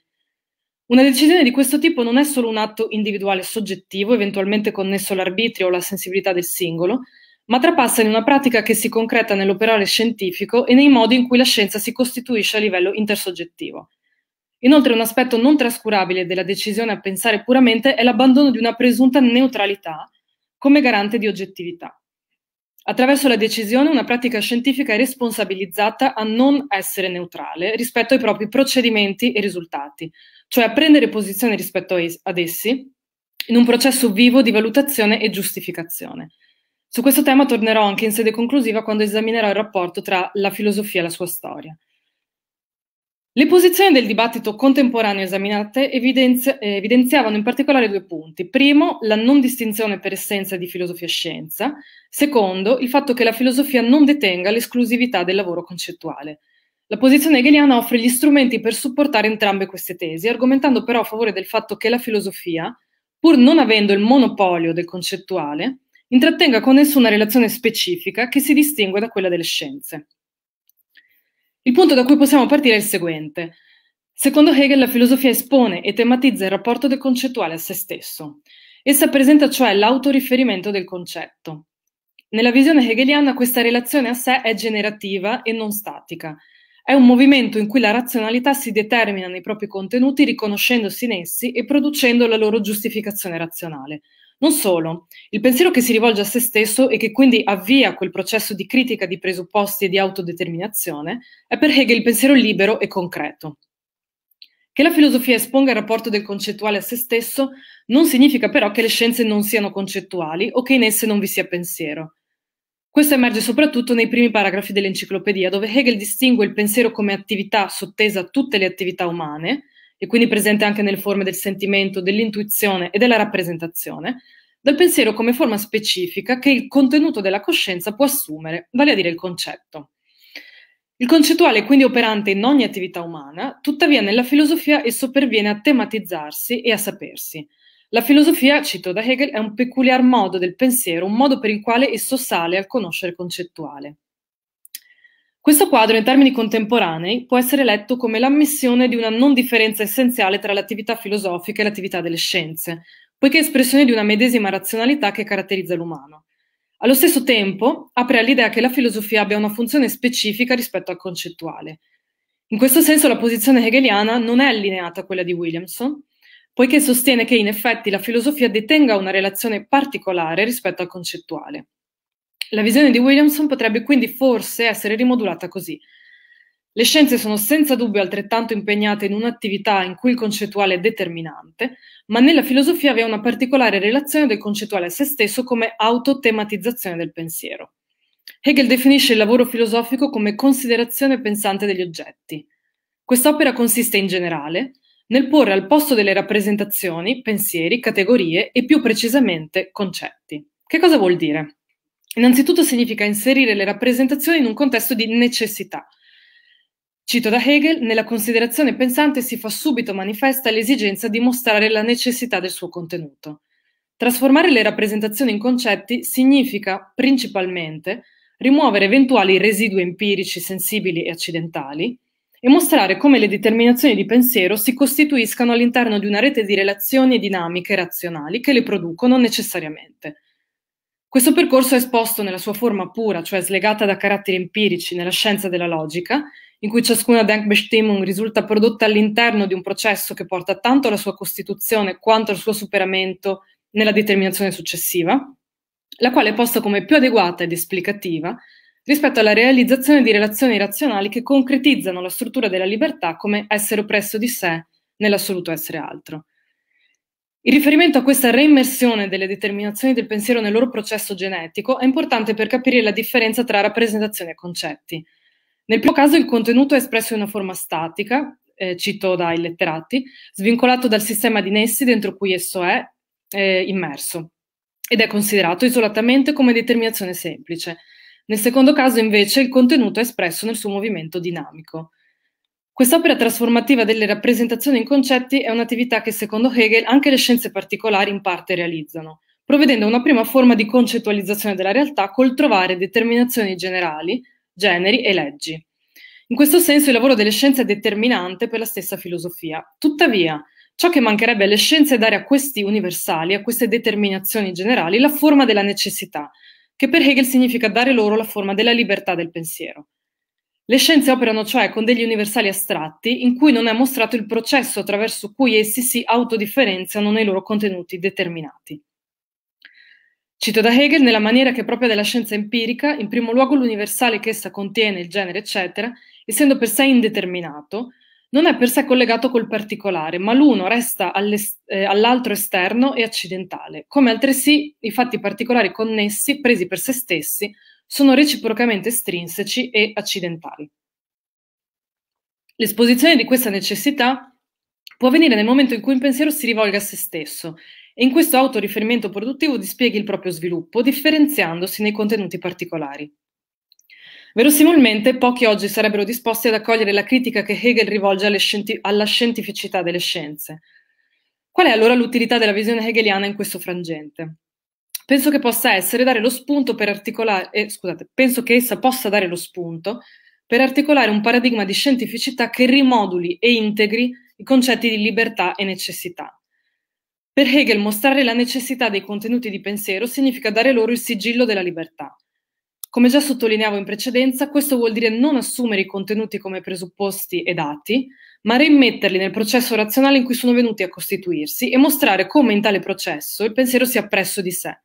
Speaker 2: Una decisione di questo tipo non è solo un atto individuale soggettivo, eventualmente connesso all'arbitrio o alla sensibilità del singolo, ma trapassa in una pratica che si concreta nell'operare scientifico e nei modi in cui la scienza si costituisce a livello intersoggettivo. Inoltre un aspetto non trascurabile della decisione a pensare puramente è l'abbandono di una presunta neutralità come garante di oggettività. Attraverso la decisione una pratica scientifica è responsabilizzata a non essere neutrale rispetto ai propri procedimenti e risultati, cioè a prendere posizione rispetto ad essi in un processo vivo di valutazione e giustificazione. Su questo tema tornerò anche in sede conclusiva quando esaminerò il rapporto tra la filosofia e la sua storia. Le posizioni del dibattito contemporaneo esaminate evidenzia- eh, evidenziavano in particolare due punti. Primo, la non distinzione per essenza di filosofia e scienza. Secondo, il fatto che la filosofia non detenga l'esclusività del lavoro concettuale. La posizione hegeliana offre gli strumenti per supportare entrambe queste tesi, argomentando però a favore del fatto che la filosofia, pur non avendo il monopolio del concettuale, intrattenga con esso una relazione specifica che si distingue da quella delle scienze. Il punto da cui possiamo partire è il seguente. Secondo Hegel la filosofia espone e tematizza il rapporto del concettuale a se stesso. Essa presenta cioè l'autoriferimento del concetto. Nella visione hegeliana questa relazione a sé è generativa e non statica. È un movimento in cui la razionalità si determina nei propri contenuti riconoscendosi in essi e producendo la loro giustificazione razionale. Non solo, il pensiero che si rivolge a se stesso e che quindi avvia quel processo di critica di presupposti e di autodeterminazione è per Hegel il pensiero libero e concreto. Che la filosofia esponga il rapporto del concettuale a se stesso non significa però che le scienze non siano concettuali o che in esse non vi sia pensiero. Questo emerge soprattutto nei primi paragrafi dell'enciclopedia, dove Hegel distingue il pensiero come attività sottesa a tutte le attività umane, e quindi presente anche nelle forme del sentimento, dell'intuizione e della rappresentazione, dal pensiero come forma specifica che il contenuto della coscienza può assumere, vale a dire il concetto. Il concettuale è quindi operante in ogni attività umana, tuttavia nella filosofia esso perviene a tematizzarsi e a sapersi. La filosofia, cito da Hegel, è un peculiar modo del pensiero, un modo per il quale esso sale al conoscere concettuale. Questo quadro in termini contemporanei può essere letto come l'ammissione di una non differenza essenziale tra l'attività filosofica e l'attività delle scienze, poiché è espressione di una medesima razionalità che caratterizza l'umano. Allo stesso tempo apre all'idea che la filosofia abbia una funzione specifica rispetto al concettuale. In questo senso la posizione hegeliana non è allineata a quella di Williamson, poiché sostiene che in effetti la filosofia detenga una relazione particolare rispetto al concettuale. La visione di Williamson potrebbe quindi forse essere rimodulata così. Le scienze sono senza dubbio altrettanto impegnate in un'attività in cui il concettuale è determinante, ma nella filosofia vi è una particolare relazione del concettuale a se stesso come autotematizzazione del pensiero. Hegel definisce il lavoro filosofico come considerazione pensante degli oggetti. Quest'opera consiste in generale nel porre al posto delle rappresentazioni pensieri, categorie e più precisamente concetti. Che cosa vuol dire? Innanzitutto significa inserire le rappresentazioni in un contesto di necessità. Cito da Hegel, nella considerazione pensante si fa subito manifesta l'esigenza di mostrare la necessità del suo contenuto. Trasformare le rappresentazioni in concetti significa, principalmente, rimuovere eventuali residui empirici sensibili e accidentali e mostrare come le determinazioni di pensiero si costituiscano all'interno di una rete di relazioni dinamiche razionali che le producono necessariamente. Questo percorso è esposto nella sua forma pura, cioè slegata da caratteri empirici, nella scienza della logica, in cui ciascuna Denkbestimmung risulta prodotta all'interno di un processo che porta tanto alla sua costituzione quanto al suo superamento nella determinazione successiva, la quale è posta come più adeguata ed esplicativa rispetto alla realizzazione di relazioni razionali che concretizzano la struttura della libertà come essere oppresso di sé nell'assoluto essere altro. Il riferimento a questa reimmersione delle determinazioni del pensiero nel loro processo genetico è importante per capire la differenza tra rappresentazione e concetti. Nel primo caso il contenuto è espresso in una forma statica, eh, cito dai letterati, svincolato dal sistema di nessi dentro cui esso è eh, immerso ed è considerato isolatamente come determinazione semplice. Nel secondo caso invece il contenuto è espresso nel suo movimento dinamico. Quest'opera trasformativa delle rappresentazioni in concetti è un'attività che, secondo Hegel, anche le scienze particolari in parte realizzano, provvedendo a una prima forma di concettualizzazione della realtà col trovare determinazioni generali, generi e leggi. In questo senso il lavoro delle scienze è determinante per la stessa filosofia. Tuttavia, ciò che mancherebbe alle scienze è dare a questi universali, a queste determinazioni generali, la forma della necessità, che per Hegel significa dare loro la forma della libertà del pensiero. Le scienze operano cioè con degli universali astratti in cui non è mostrato il processo attraverso cui essi si autodifferenziano nei loro contenuti determinati. Cito da Hegel nella maniera che è propria della scienza empirica, in primo luogo l'universale che essa contiene, il genere, eccetera, essendo per sé indeterminato, non è per sé collegato col particolare, ma l'uno resta eh, all'altro esterno e accidentale, come altresì i fatti particolari connessi, presi per se stessi, sono reciprocamente estrinseci e accidentali. L'esposizione di questa necessità può avvenire nel momento in cui un pensiero si rivolga a se stesso e in questo autoriferimento produttivo dispieghi il proprio sviluppo, differenziandosi nei contenuti particolari. Verosimilmente, pochi oggi sarebbero disposti ad accogliere la critica che Hegel rivolge scienti- alla scientificità delle scienze. Qual è allora l'utilità della visione hegeliana in questo frangente? Penso che possa essere dare lo spunto per articolare, eh, scusate, penso che essa possa dare lo spunto per articolare un paradigma di scientificità che rimoduli e integri i concetti di libertà e necessità. Per Hegel mostrare la necessità dei contenuti di pensiero significa dare loro il sigillo della libertà. Come già sottolineavo in precedenza, questo vuol dire non assumere i contenuti come presupposti e dati, ma rimetterli nel processo razionale in cui sono venuti a costituirsi e mostrare come in tale processo il pensiero sia presso di sé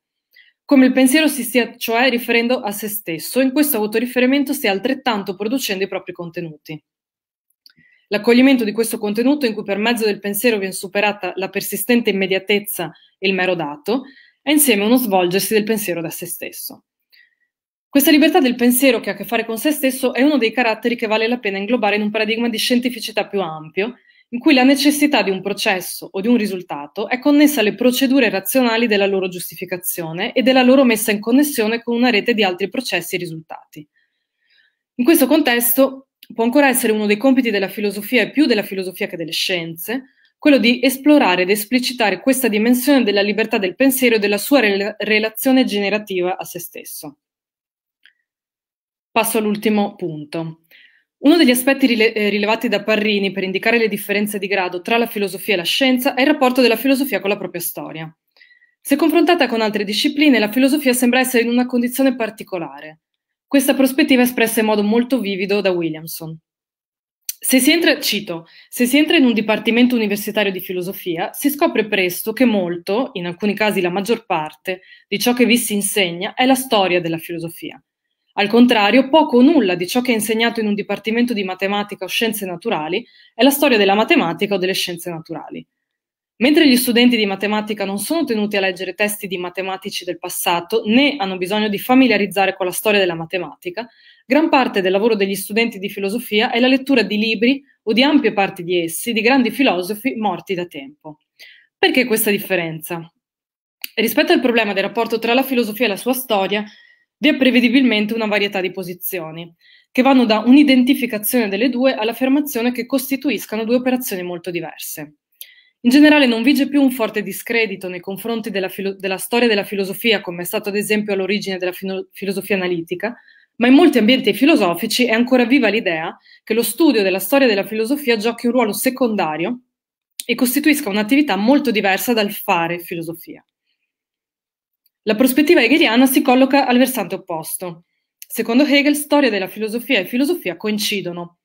Speaker 2: come il pensiero si stia cioè riferendo a se stesso in questo autoriferimento stia altrettanto producendo i propri contenuti. L'accoglimento di questo contenuto, in cui per mezzo del pensiero viene superata la persistente immediatezza e il mero dato, è insieme uno svolgersi del pensiero da se stesso. Questa libertà del pensiero che ha a che fare con se stesso è uno dei caratteri che vale la pena inglobare in un paradigma di scientificità più ampio, in cui la necessità di un processo o di un risultato è connessa alle procedure razionali della loro giustificazione e della loro messa in connessione con una rete di altri processi e risultati. In questo contesto può ancora essere uno dei compiti della filosofia e più della filosofia che delle scienze, quello di esplorare ed esplicitare questa dimensione della libertà del pensiero e della sua re- relazione generativa a se stesso. Passo all'ultimo punto. Uno degli aspetti rile- eh, rilevati da Parrini per indicare le differenze di grado tra la filosofia e la scienza è il rapporto della filosofia con la propria storia. Se confrontata con altre discipline, la filosofia sembra essere in una condizione particolare. Questa prospettiva è espressa in modo molto vivido da Williamson. Se si entra, cito, se si entra in un dipartimento universitario di filosofia, si scopre presto che molto, in alcuni casi la maggior parte, di ciò che vi si insegna è la storia della filosofia, al contrario, poco o nulla di ciò che è insegnato in un dipartimento di matematica o scienze naturali è la storia della matematica o delle scienze naturali. Mentre gli studenti di matematica non sono tenuti a leggere testi di matematici del passato, né hanno bisogno di familiarizzare con la storia della matematica, gran parte del lavoro degli studenti di filosofia è la lettura di libri o di ampie parti di essi di grandi filosofi morti da tempo. Perché questa differenza? Rispetto al problema del rapporto tra la filosofia e la sua storia, vi è prevedibilmente una varietà di posizioni, che vanno da un'identificazione delle due all'affermazione che costituiscano due operazioni molto diverse. In generale non vige più un forte discredito nei confronti della, della storia della filosofia, come è stato ad esempio all'origine della filo filosofia analitica, ma in molti ambienti filosofici è ancora viva l'idea che lo studio della storia della filosofia giochi un ruolo secondario e costituisca un'attività molto diversa dal fare filosofia. La prospettiva hegeliana si colloca al versante opposto. Secondo Hegel, storia della filosofia e filosofia coincidono.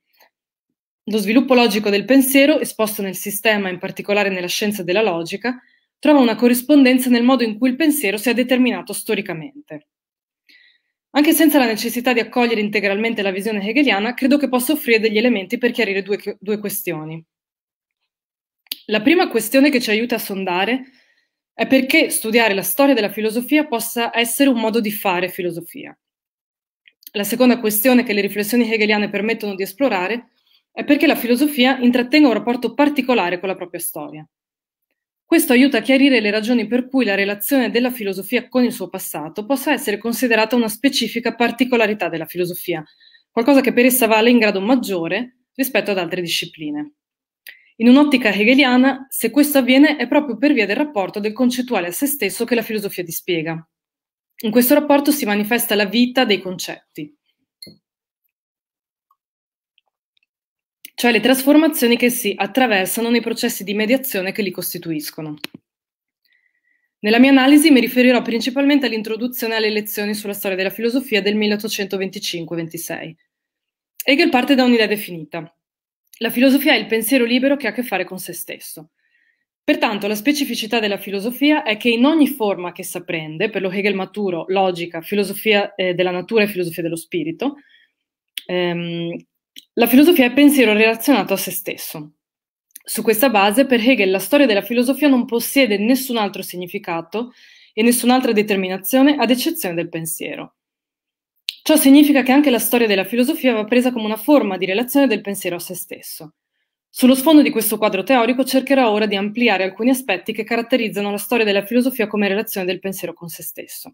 Speaker 2: Lo sviluppo logico del pensiero, esposto nel sistema, in particolare nella scienza della logica, trova una corrispondenza nel modo in cui il pensiero si è determinato storicamente. Anche senza la necessità di accogliere integralmente la visione hegeliana, credo che possa offrire degli elementi per chiarire due, due questioni. La prima questione che ci aiuta a sondare è è perché studiare la storia della filosofia possa essere un modo di fare filosofia. La seconda questione che le riflessioni hegeliane permettono di esplorare è perché la filosofia intrattenga un rapporto particolare con la propria storia. Questo aiuta a chiarire le ragioni per cui la relazione della filosofia con il suo passato possa essere considerata una specifica particolarità della filosofia, qualcosa che per essa vale in grado maggiore rispetto ad altre discipline. In un'ottica hegeliana, se questo avviene è proprio per via del rapporto del concettuale a se stesso che la filosofia dispiega. In questo rapporto si manifesta la vita dei concetti, cioè le trasformazioni che si attraversano nei processi di mediazione che li costituiscono. Nella mia analisi mi riferirò principalmente all'introduzione alle lezioni sulla storia della filosofia del 1825-26. Hegel parte da un'idea definita. La filosofia è il pensiero libero che ha a che fare con se stesso. Pertanto la specificità della filosofia è che in ogni forma che si apprende, per lo Hegel maturo, logica, filosofia eh, della natura e filosofia dello spirito, ehm, la filosofia è pensiero relazionato a se stesso. Su questa base, per Hegel, la storia della filosofia non possiede nessun altro significato e nessun'altra determinazione ad eccezione del pensiero. Ciò significa che anche la storia della filosofia va presa come una forma di relazione del pensiero a se stesso. Sullo sfondo di questo quadro teorico cercherò ora di ampliare alcuni aspetti che caratterizzano la storia della filosofia come relazione del pensiero con se stesso.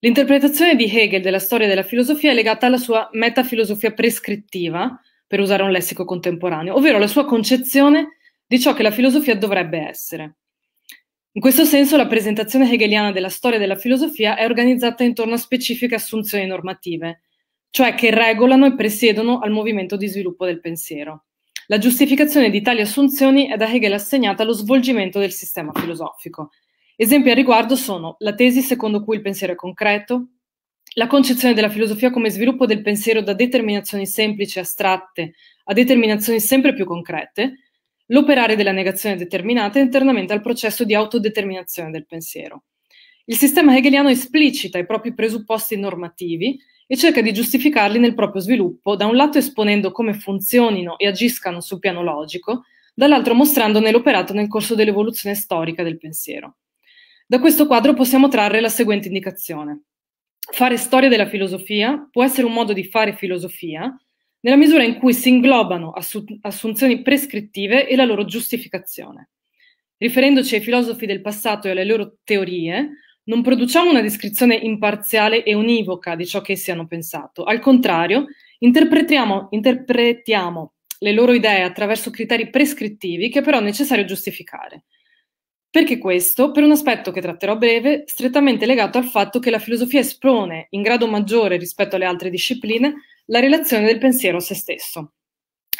Speaker 2: L'interpretazione di Hegel della storia della filosofia è legata alla sua metafilosofia prescrittiva, per usare un lessico contemporaneo, ovvero la sua concezione di ciò che la filosofia dovrebbe essere. In questo senso la presentazione hegeliana della storia della filosofia è organizzata intorno a specifiche assunzioni normative, cioè che regolano e presiedono al movimento di sviluppo del pensiero. La giustificazione di tali assunzioni è da Hegel assegnata allo svolgimento del sistema filosofico. Esempi a riguardo sono la tesi secondo cui il pensiero è concreto, la concezione della filosofia come sviluppo del pensiero da determinazioni semplici e astratte a determinazioni sempre più concrete, L'operare della negazione determinata è internamente al processo di autodeterminazione del pensiero. Il sistema hegeliano esplicita i propri presupposti normativi e cerca di giustificarli nel proprio sviluppo, da un lato esponendo come funzionino e agiscano sul piano logico, dall'altro mostrandone l'operato nel corso dell'evoluzione storica del pensiero. Da questo quadro possiamo trarre la seguente indicazione. Fare storia della filosofia può essere un modo di fare filosofia nella misura in cui si inglobano assunzioni prescrittive e la loro giustificazione. Riferendoci ai filosofi del passato e alle loro teorie, non produciamo una descrizione imparziale e univoca di ciò che essi hanno pensato. Al contrario, interpretiamo, interpretiamo le loro idee attraverso criteri prescrittivi che però è necessario giustificare. Perché questo? Per un aspetto che tratterò breve, strettamente legato al fatto che la filosofia espone, in grado maggiore rispetto alle altre discipline, la relazione del pensiero a se stesso.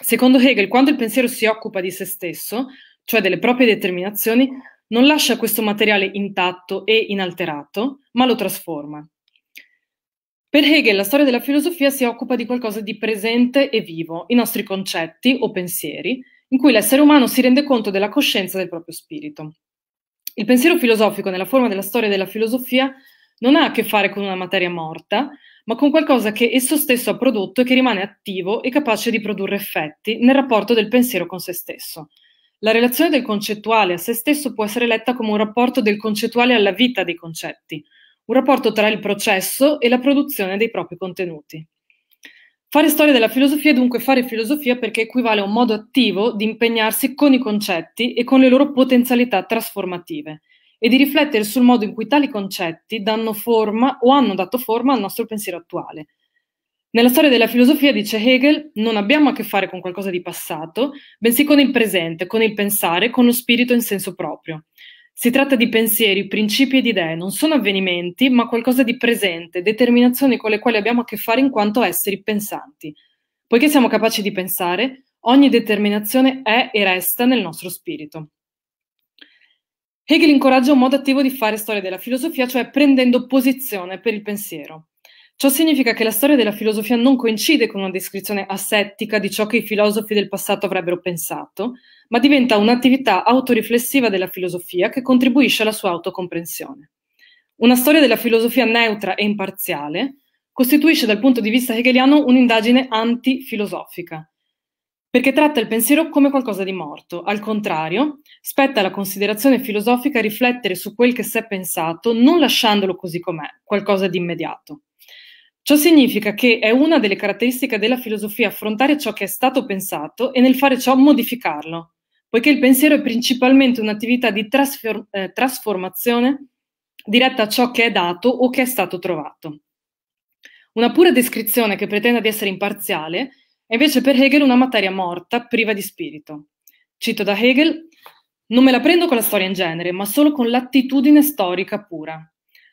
Speaker 2: Secondo Hegel, quando il pensiero si occupa di se stesso, cioè delle proprie determinazioni, non lascia questo materiale intatto e inalterato, ma lo trasforma. Per Hegel la storia della filosofia si occupa di qualcosa di presente e vivo, i nostri concetti o pensieri, in cui l'essere umano si rende conto della coscienza del proprio spirito. Il pensiero filosofico nella forma della storia della filosofia non ha a che fare con una materia morta, ma con qualcosa che esso stesso ha prodotto e che rimane attivo e capace di produrre effetti nel rapporto del pensiero con se stesso. La relazione del concettuale a se stesso può essere letta come un rapporto del concettuale alla vita dei concetti, un rapporto tra il processo e la produzione dei propri contenuti. Fare storia della filosofia è dunque fare filosofia perché equivale a un modo attivo di impegnarsi con i concetti e con le loro potenzialità trasformative, e di riflettere sul modo in cui tali concetti danno forma o hanno dato forma al nostro pensiero attuale. Nella storia della filosofia, dice Hegel, non abbiamo a che fare con qualcosa di passato, bensì con il presente, con il pensare, con lo spirito in senso proprio. Si tratta di pensieri, principi ed idee, non sono avvenimenti, ma qualcosa di presente, determinazioni con le quali abbiamo a che fare in quanto esseri pensanti. Poiché siamo capaci di pensare, ogni determinazione è e resta nel nostro spirito. Hegel incoraggia un modo attivo di fare storia della filosofia, cioè prendendo posizione per il pensiero. Ciò significa che la storia della filosofia non coincide con una descrizione assettica di ciò che i filosofi del passato avrebbero pensato, ma diventa un'attività autoriflessiva della filosofia che contribuisce alla sua autocomprensione. Una storia della filosofia neutra e imparziale costituisce dal punto di vista hegeliano un'indagine antifilosofica, perché tratta il pensiero come qualcosa di morto. Al contrario, spetta alla considerazione filosofica riflettere su quel che si è pensato, non lasciandolo così com'è, qualcosa di immediato. Ciò significa che è una delle caratteristiche della filosofia affrontare ciò che è stato pensato e nel fare ciò modificarlo, poiché il pensiero è principalmente un'attività di trasfer- eh, trasformazione diretta a ciò che è dato o che è stato trovato. Una pura descrizione che pretenda di essere imparziale è invece per Hegel una materia morta, priva di spirito. Cito da Hegel, non me la prendo con la storia in genere, ma solo con l'attitudine storica pura.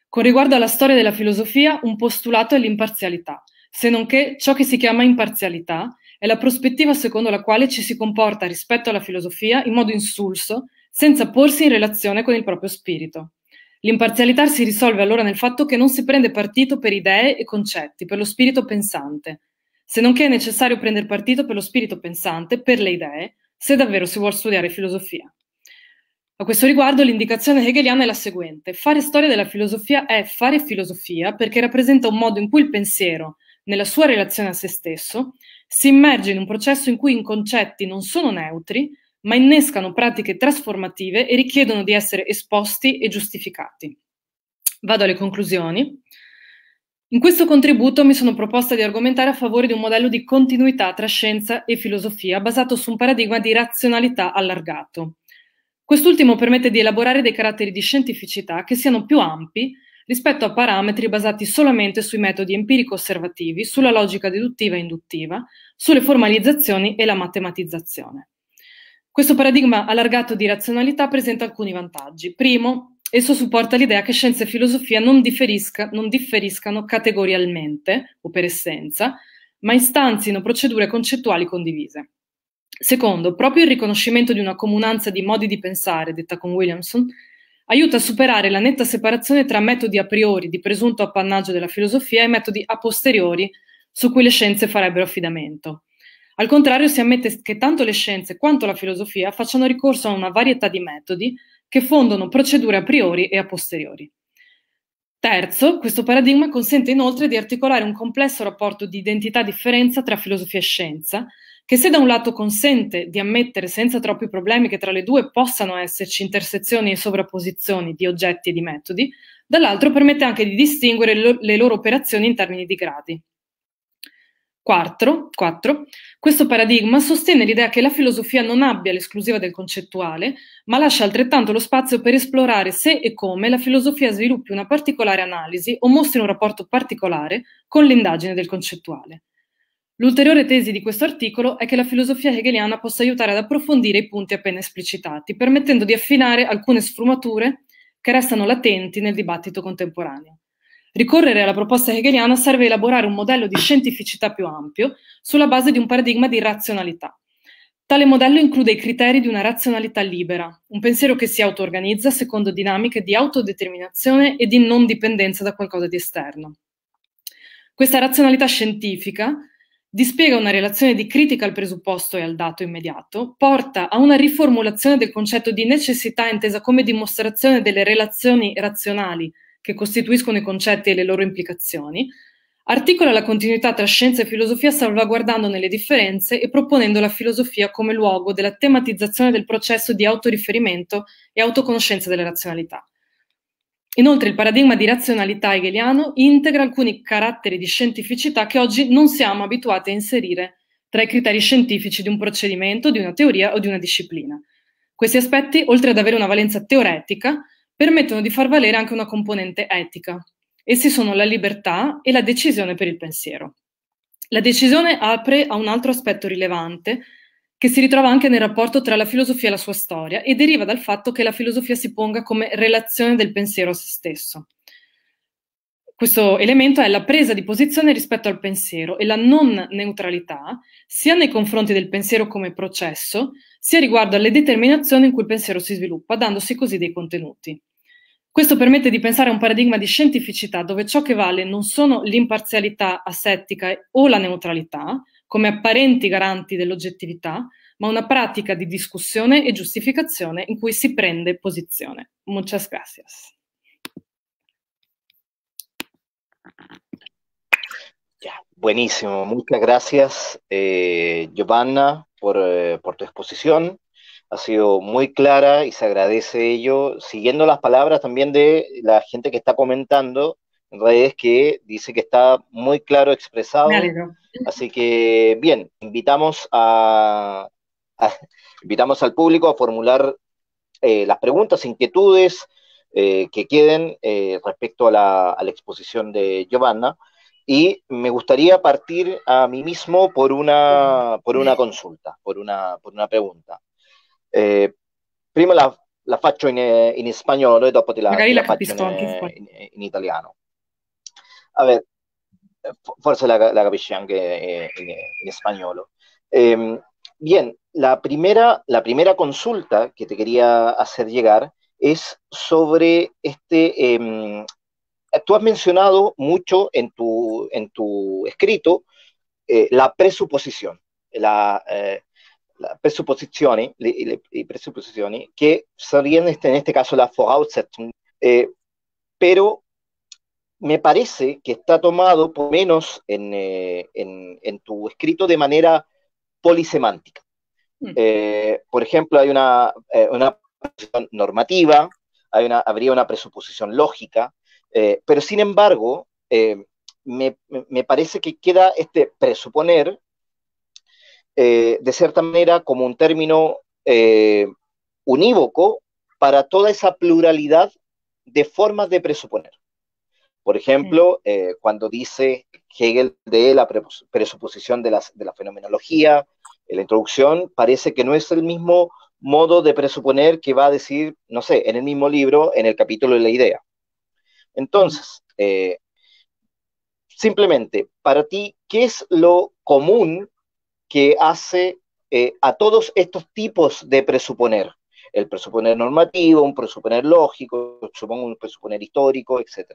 Speaker 2: Con riguardo alla storia della filosofia, un postulato è l'imparzialità, se non che ciò che si chiama imparzialità è la prospettiva secondo la quale ci si comporta rispetto alla filosofia in modo insulso, senza porsi in relazione con il proprio spirito. L'imparzialità si risolve allora nel fatto che non si prende partito per idee e concetti, per lo spirito pensante, se non che è necessario prendere partito per lo spirito pensante, per le idee, se davvero si vuole studiare filosofia. A questo riguardo l'indicazione hegeliana è la seguente. Fare storia della filosofia è fare filosofia perché rappresenta un modo in cui il pensiero, nella sua relazione a se stesso, si immerge in un processo in cui i concetti non sono neutri, ma innescano pratiche trasformative e richiedono di essere esposti e giustificati. Vado alle conclusioni. In questo contributo mi sono proposta di argomentare a favore di un modello di continuità tra scienza e filosofia basato su un paradigma di razionalità allargato. Quest'ultimo permette di elaborare dei caratteri di scientificità che siano più ampi rispetto a parametri basati solamente sui metodi empirico-osservativi, sulla logica deduttiva e induttiva, sulle formalizzazioni e la matematizzazione. Questo paradigma allargato di razionalità presenta alcuni vantaggi. Primo, Esso supporta l'idea che scienza e filosofia non, differisca, non differiscano categorialmente o per essenza, ma istanzino procedure concettuali condivise. Secondo, proprio il riconoscimento di una comunanza di modi di pensare, detta con Williamson, aiuta a superare la netta separazione tra metodi a priori di presunto appannaggio della filosofia e metodi a posteriori su cui le scienze farebbero affidamento. Al contrario, si ammette che tanto le scienze quanto la filosofia facciano ricorso a una varietà di metodi che fondono procedure a priori e a posteriori. Terzo, questo paradigma consente inoltre di articolare un complesso rapporto di identità-differenza tra filosofia e scienza, che se da un lato consente di ammettere senza troppi problemi che tra le due possano esserci intersezioni e sovrapposizioni di oggetti e di metodi, dall'altro permette anche di distinguere lo le loro operazioni in termini di gradi. 4, 4, questo paradigma sostiene l'idea che la filosofia non abbia l'esclusiva del concettuale, ma lascia altrettanto lo spazio per esplorare se e come la filosofia sviluppi una particolare analisi o mostri un rapporto particolare con l'indagine del concettuale. L'ulteriore tesi di questo articolo è che la filosofia hegeliana possa aiutare ad approfondire i punti appena esplicitati, permettendo di affinare alcune sfumature che restano latenti nel dibattito contemporaneo. Ricorrere alla proposta hegeliana serve a elaborare un modello di scientificità più ampio sulla base di un paradigma di razionalità. Tale modello include i criteri di una razionalità libera, un pensiero che si auto-organizza secondo dinamiche di autodeterminazione e di non dipendenza da qualcosa di esterno. Questa razionalità scientifica dispiega una relazione di critica al presupposto e al dato immediato, porta a una riformulazione del concetto di necessità intesa come dimostrazione delle relazioni razionali che costituiscono i concetti e le loro implicazioni, articola la continuità tra scienza e filosofia salvaguardandone le differenze e proponendo la filosofia come luogo della tematizzazione del processo di autoriferimento e autoconoscenza delle razionalità. Inoltre il paradigma di razionalità hegeliano integra alcuni caratteri di scientificità che oggi non siamo abituati a inserire tra i criteri scientifici di un procedimento, di una teoria o di una disciplina. Questi aspetti, oltre ad avere una valenza teoretica, permettono di far valere anche una componente etica. Essi sono la libertà e la decisione per il pensiero. La decisione apre a un altro aspetto rilevante che si ritrova anche nel rapporto tra la filosofia e la sua storia e deriva dal fatto che la filosofia si ponga come relazione del pensiero a se stesso. Questo elemento è la presa di posizione rispetto al pensiero e la non neutralità, sia nei confronti del pensiero come processo, sia riguardo alle determinazioni in cui il pensiero si sviluppa, dandosi così dei contenuti. Questo permette di pensare a un paradigma di scientificità dove ciò che vale non sono l'imparzialità assettica o la neutralità, come apparenti garanti dell'oggettività, ma una pratica di discussione e giustificazione in cui si prende posizione. Muchas gracias.
Speaker 1: Ya, buenísimo, muchas gracias eh, Giovanna por, eh, por tu exposición. ha sido muy clara y se agradece ello, siguiendo las palabras también de la gente que está comentando en redes que dice que está muy claro expresado. Así que bien, invitamos a, invitamos al público a formular eh, las preguntas, inquietudes eh, que queden eh, respecto a la, a la exposición de Giovanna. Y me gustaría partir a mí mismo por una, por una consulta, por una, por una pregunta. Eh, prima la, la faccio in, eh, in, spagnolo e dopo te la, Magari la, eh, italiano. a eh, forse la, la capisci anche en español. Ehm, bien, la primera, la primera consulta que te quería hacer llegar es sobre este... Em, tú has mencionado mucho en tu, en tu escrito la presuposición, la, las presuposiciones, le, le, le, que serían este, en este caso la voraussetzungen, eh, pero me parece que está tomado por menos en, eh, en, tu escrito de manera polisemántica. Mm. Eh, por ejemplo, hay una, una normativa, hay una, habría una presuposición lógica, pero sin embargo, me, me parece que queda este presuponer eh, de cierta manera, como un término eh, unívoco para toda esa pluralidad de formas de presuponer. Por ejemplo, mm. eh, cuando dice Hegel de la presuposición de, la fenomenología, en la introducción, parece que no es el mismo modo de presuponer que va a decir, no sé, en el mismo libro, en el capítulo de la idea. Entonces, mm. simplemente, para ti, ¿qué es lo común que hace eh, a todos estos tipos de presuponer. El presuponer normativo, un presuponer lógico, supongo un presuponer histórico, etc.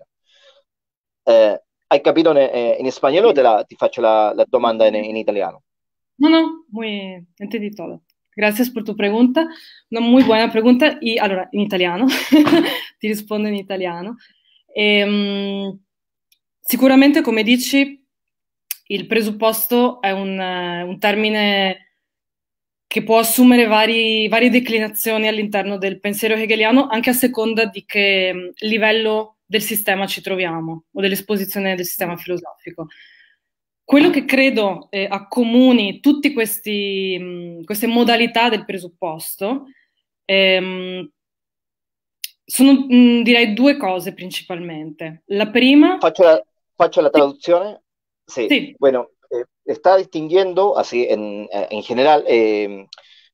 Speaker 1: Eh, ¿Hay capito eh, en, español o te, la, te faccio la, la en, italiano?
Speaker 2: No, no, muy, entendí todo. Gracias por tu pregunta. Una muy buena pregunta. Y, ahora, en italiano. te respondo en italiano. Em, seguramente, sicuramente, dices, dici, il presupposto è un, eh, un termine che può assumere vari, varie declinazioni all'interno del pensiero hegeliano, anche a seconda di che mm, livello del sistema ci troviamo o dell'esposizione del sistema filosofico. Quello che credo eh, accomuni tutte mm, queste modalità del presupposto ehm, sono, mh, mm, direi, due cose principalmente. La prima... Faccio la, faccio la
Speaker 1: traduzione? Sí, sí. bueno, eh, está distinguiendo, así en, eh, en general, eh,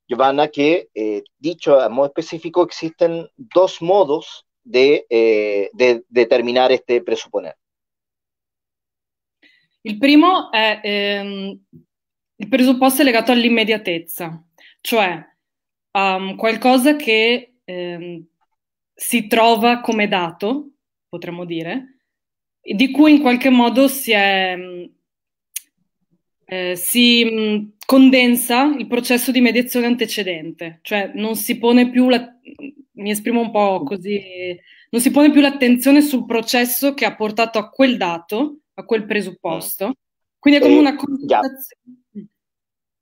Speaker 1: Giovanna, que eh, dicho a modo específico, existen dos modos de, eh, de determinare este presupponer.
Speaker 2: Il primo è ehm, il presupposto è legato all'immediatezza, cioè um, qualcosa che ehm, si trova come dato, potremmo dire, di cui in qualche modo si, è, mm, eh, si mm, condensa il processo di mediazione antecedente, cioè non si pone più la, mm, mi esprimo un po' così, non si pone più l'attenzione sul processo che ha portato a quel dato, a quel presupposto. Quindi è come eh, una conversazione.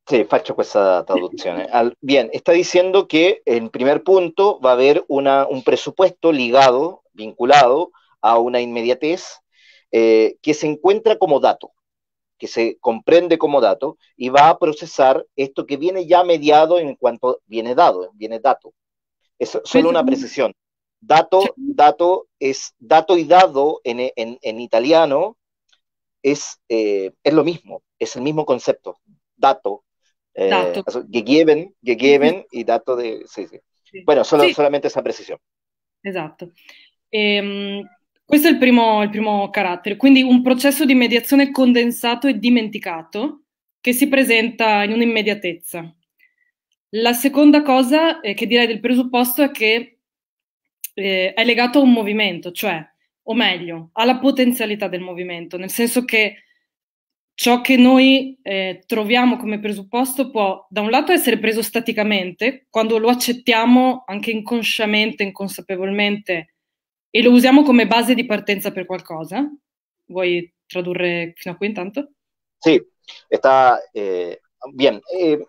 Speaker 1: Sí, faccio esta traducción. Al, bien, está diciendo que en eh, primer punto va a haber una, un presupuesto ligado, vinculado a una inmediatez Eh, que se encuentra como dato, que se comprende como dato, y va a procesar esto que viene ya mediado en cuanto viene dado, viene dato. Es solo pues, una mm, precisión. Dato, dato es dato y dado en, en, italiano es, eh, es lo mismo, es el mismo concepto. Dato. Eh, dato. Gegeben, gegeben y dato de. Sí, sí. Bueno, solo, solamente esa precisión.
Speaker 2: Exacto. Eh, Questo è il primo, il primo carattere, quindi un processo di mediazione condensato e dimenticato che si presenta in un'immediatezza. La seconda cosa eh, che direi del presupposto è che eh, è legato a un movimento, cioè, o meglio, alla potenzialità del movimento, nel senso che ciò che noi eh, troviamo come presupposto può, da un lato, essere preso staticamente, quando lo accettiamo anche inconsciamente, inconsapevolmente, Y e lo usamos como base de partenza para qualcosa. Vuoi tradurre fino a qui intanto?
Speaker 1: Sí, está eh, bien. Eh,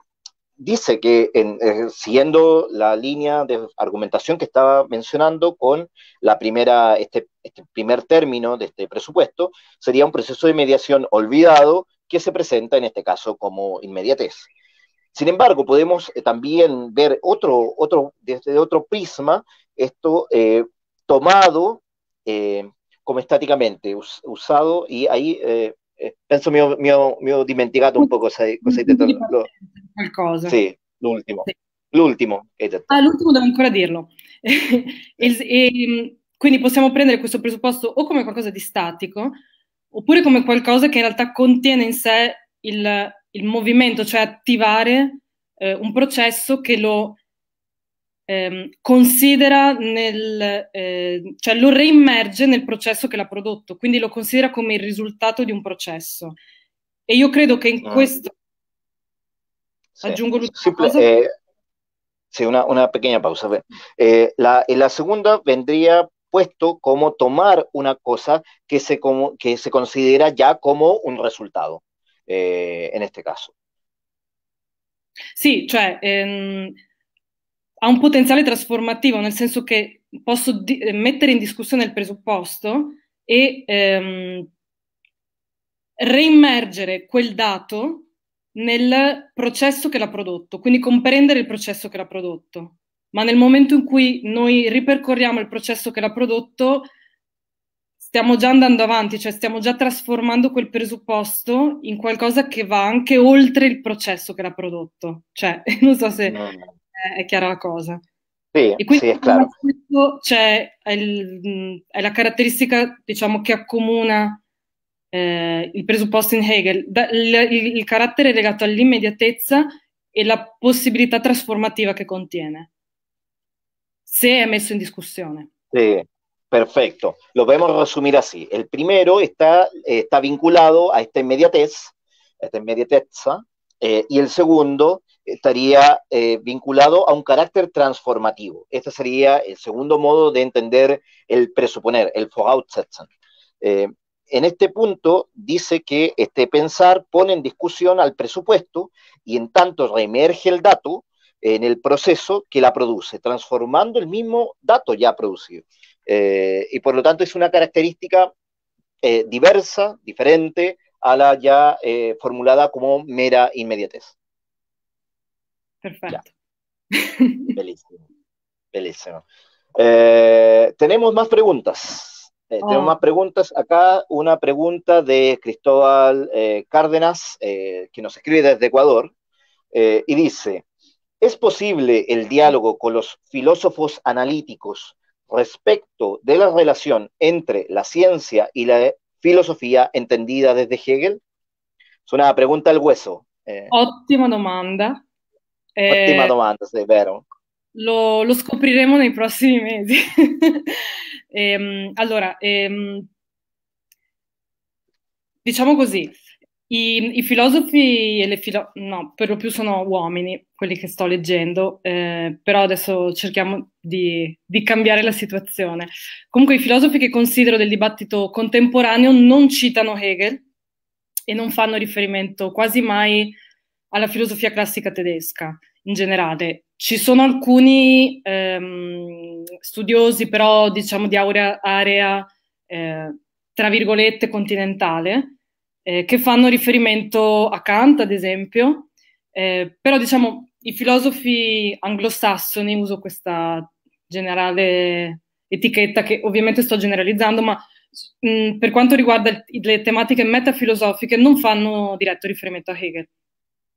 Speaker 1: dice que eh, siguiendo la línea de argumentación que estaba mencionando con la primera, este, este primer término de este presupuesto, sería un proceso de mediación olvidado que se presenta en este caso como inmediatez. Sin embargo, podemos también ver otro, otro, desde otro prisma esto tomado eh, come estáticamente, us, usado, y ahí eh, eh penso mi ho, mi, mi ho, dimenticato un po' cosa hai, cosa hai detto. Lo,
Speaker 2: qualcosa. Sì,
Speaker 1: l'ultimo. Sì. L'ultimo, esatto.
Speaker 2: Ah, l'ultimo devo ancora dirlo. e, e, ehm, quindi possiamo prendere questo presupposto o come qualcosa di statico, oppure come qualcosa che in realtà contiene in sé il, il movimento, cioè attivare eh, un processo che lo ehm, considera nel, eh, cioè lo reimmerge nel processo che l'ha prodotto, quindi lo considera come il risultato di un processo. E io credo che in mm. questo sì. aggiungo
Speaker 1: l'ultima cosa. Eh, sí, una, una, pequeña pausa. Eh, la, la segunda vendría puesto como tomar una cosa que se, como, que se considera ya como un resultado, eh, en este caso.
Speaker 2: Sì, cioè ehm, ha un potenziale trasformativo, nel senso che posso di- eh, mettere in discussione il presupposto e ehm, reimmergere quel dato nel processo che l'ha prodotto, quindi comprendere il processo che l'ha prodotto. Ma nel momento in cui noi ripercorriamo il processo che l'ha prodotto, stiamo già andando avanti, cioè stiamo già trasformando quel presupposto in qualcosa che va anche oltre il processo che l'ha prodotto. Cioè, non so se... No, no è chiara la cosa. Sì, e quindi sì, è chiaro. Cioè, è, il, mm, è, la caratteristica diciamo, che accomuna eh, il presupposto in Hegel, da, il, il, il carattere legato all'immediatezza e la possibilità trasformativa che contiene, se è messo in discusión.
Speaker 1: Sí, perfetto. Lo podemos resumir así. El primero está, eh, está vinculado a esta inmediatez, a esta inmediateza, eh, y el segundo estaría eh, vinculado a un carácter transformativo. Este sería el segundo modo de entender el presuponer, el voraussetzen. Eh, en este punto dice que este pensar pone en discusión al presupuesto y en tanto reemerge el dato en el proceso que la produce, transformando el mismo dato ya producido. Eh, y por lo tanto es una característica eh, diversa, diferente a la ya formulada como mera inmediatez. Perfecto. Bellísimo. Bellísimo. Eh, tenemos más preguntas. Eh, tenemos oh. más preguntas. Acá una pregunta de Cristóbal eh, Cárdenas, que nos escribe desde Ecuador, y dice, ¿es posible el diálogo con los filósofos analíticos respecto de la relación entre la ciencia y la filosofía entendida desde Hegel? Es una pregunta al hueso.
Speaker 2: óptima domanda. Eh, Ottima
Speaker 1: domanda, se è vero.
Speaker 2: Lo, lo scopriremo nei prossimi mesi. ehm, allora, ehm, diciamo così, i, i filosofi e le filo- no, per lo più sono uomini, quelli che sto leggendo, eh, però adesso cerchiamo di, di cambiare la situazione. Comunque i filosofi che considero del dibattito contemporaneo non citano Hegel e non fanno riferimento quasi mai a alla filosofia classica tedesca in generale. Ci sono alcuni ehm, studiosi però diciamo di aurea, area eh, tra virgolette continentale eh, che fanno riferimento a Kant ad esempio, eh, però diciamo i filosofi anglosassoni, uso questa generale etichetta che ovviamente sto generalizzando, ma mh, per quanto riguarda le tematiche metafilosofiche non fanno diretto riferimento a Hegel.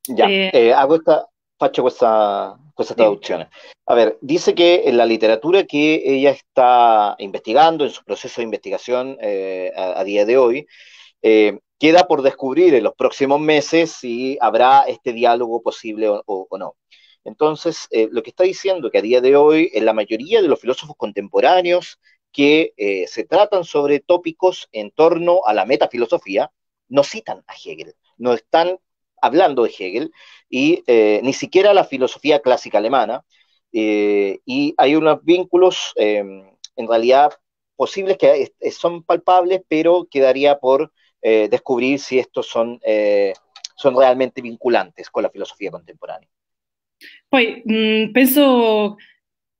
Speaker 1: Ya, eh, eh, hago esta, facho con traduzione. A ver, dice que en la literatura que ella está investigando, en su proceso de investigación eh, a, día de hoy, queda por descubrir en los próximos meses si habrá este diálogo posible o, no. Entonces, lo que está diciendo que a día de hoy, en la mayoría de los filósofos contemporáneos que se tratan sobre tópicos en torno a la metafilosofía, no citan a Hegel, no están hablando de Hegel, y eh, ni siquiera la filosofía clásica alemana, eh, y hay unos vínculos em, en realidad posibles que son palpables, pero quedaría por eh, descubrir si estos son, son realmente vinculantes con la filosofía contemporánea.
Speaker 2: Pues mm, pienso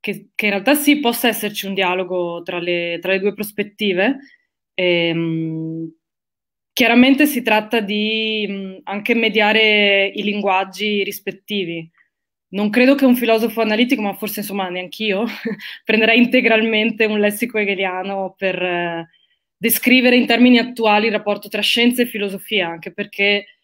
Speaker 2: que en realidad sí realtà sì possa un diálogo entre le, tra le due ehm, Chiaramente si tratta di anche mediare i linguaggi rispettivi. Non credo che un filosofo analitico, ma forse insomma neanch'io, prenderà integralmente un lessico hegeliano per eh, descrivere in termini attuali il rapporto tra scienza e filosofia, anche perché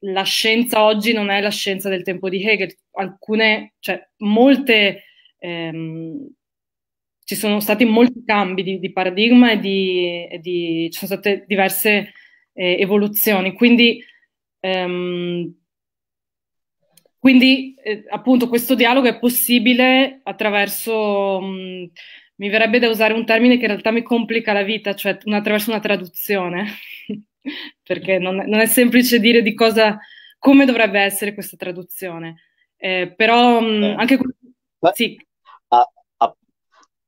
Speaker 2: la scienza oggi non è la scienza del tempo di Hegel. Alcune, cioè molte, ehm, ci sono stati molti cambi di, di paradigma e, di, e di, ci sono state diverse eh, evoluzioni. Quindi, ehm, quindi eh, appunto questo dialogo è possibile attraverso, mh, mm, mi verrebbe da usare un termine che in realtà mi complica la vita, cioè una, attraverso una traduzione, perché mm. non, non, è semplice dire di cosa, come dovrebbe essere questa traduzione. Eh, però mh, mm, eh. anche... Ma, sì.
Speaker 1: A, a,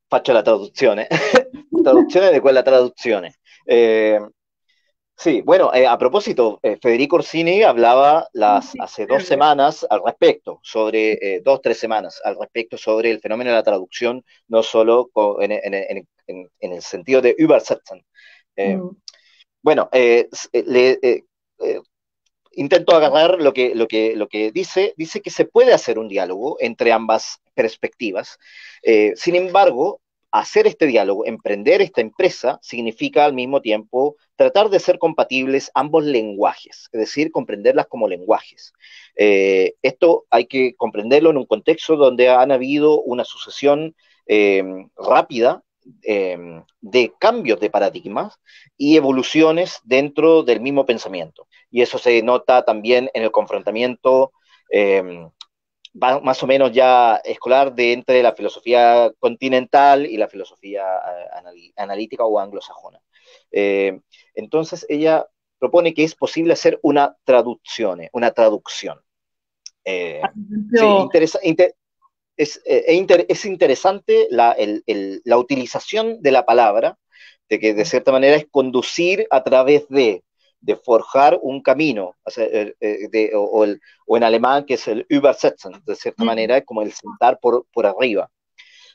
Speaker 1: faccio la traduzione. traduzione di quella traduzione. Eh, Sí, bueno, eh, a propósito, eh, Federico Orsini hablaba las, hace dos semanas al respecto, sobre eh, dos, tres semanas al respecto sobre el fenómeno de la traducción, no solo en, el sentido de Übersetzen. Mm. Bueno, le, intento agarrar lo que, lo, que, lo que dice, dice que se puede hacer un diálogo entre ambas perspectivas, sin embargo, hacer este diálogo, emprender esta empresa, significa al mismo tiempo tratar de ser compatibles ambos lenguajes, es decir, comprenderlas como lenguajes. Eh, esto hay que comprenderlo en un contexto donde han habido una sucesión eh, rápida eh, de cambios de paradigmas y evoluciones dentro del mismo pensamiento. Y eso se nota también en el confrontamiento más o menos ya escolar de entre la filosofía continental y la filosofía eh, analítica o anglosajona. Eh, entonces ella propone que es posible hacer una traducción, eh, una traducción. Ah, e es, interesante la, la, utilización de la palabra, de que de cierta manera es conducir a través de, de forjar un camino, eh, eh, o, en alemán que es el Übersetzen, de cierta manera, como el sentar por, por arriba.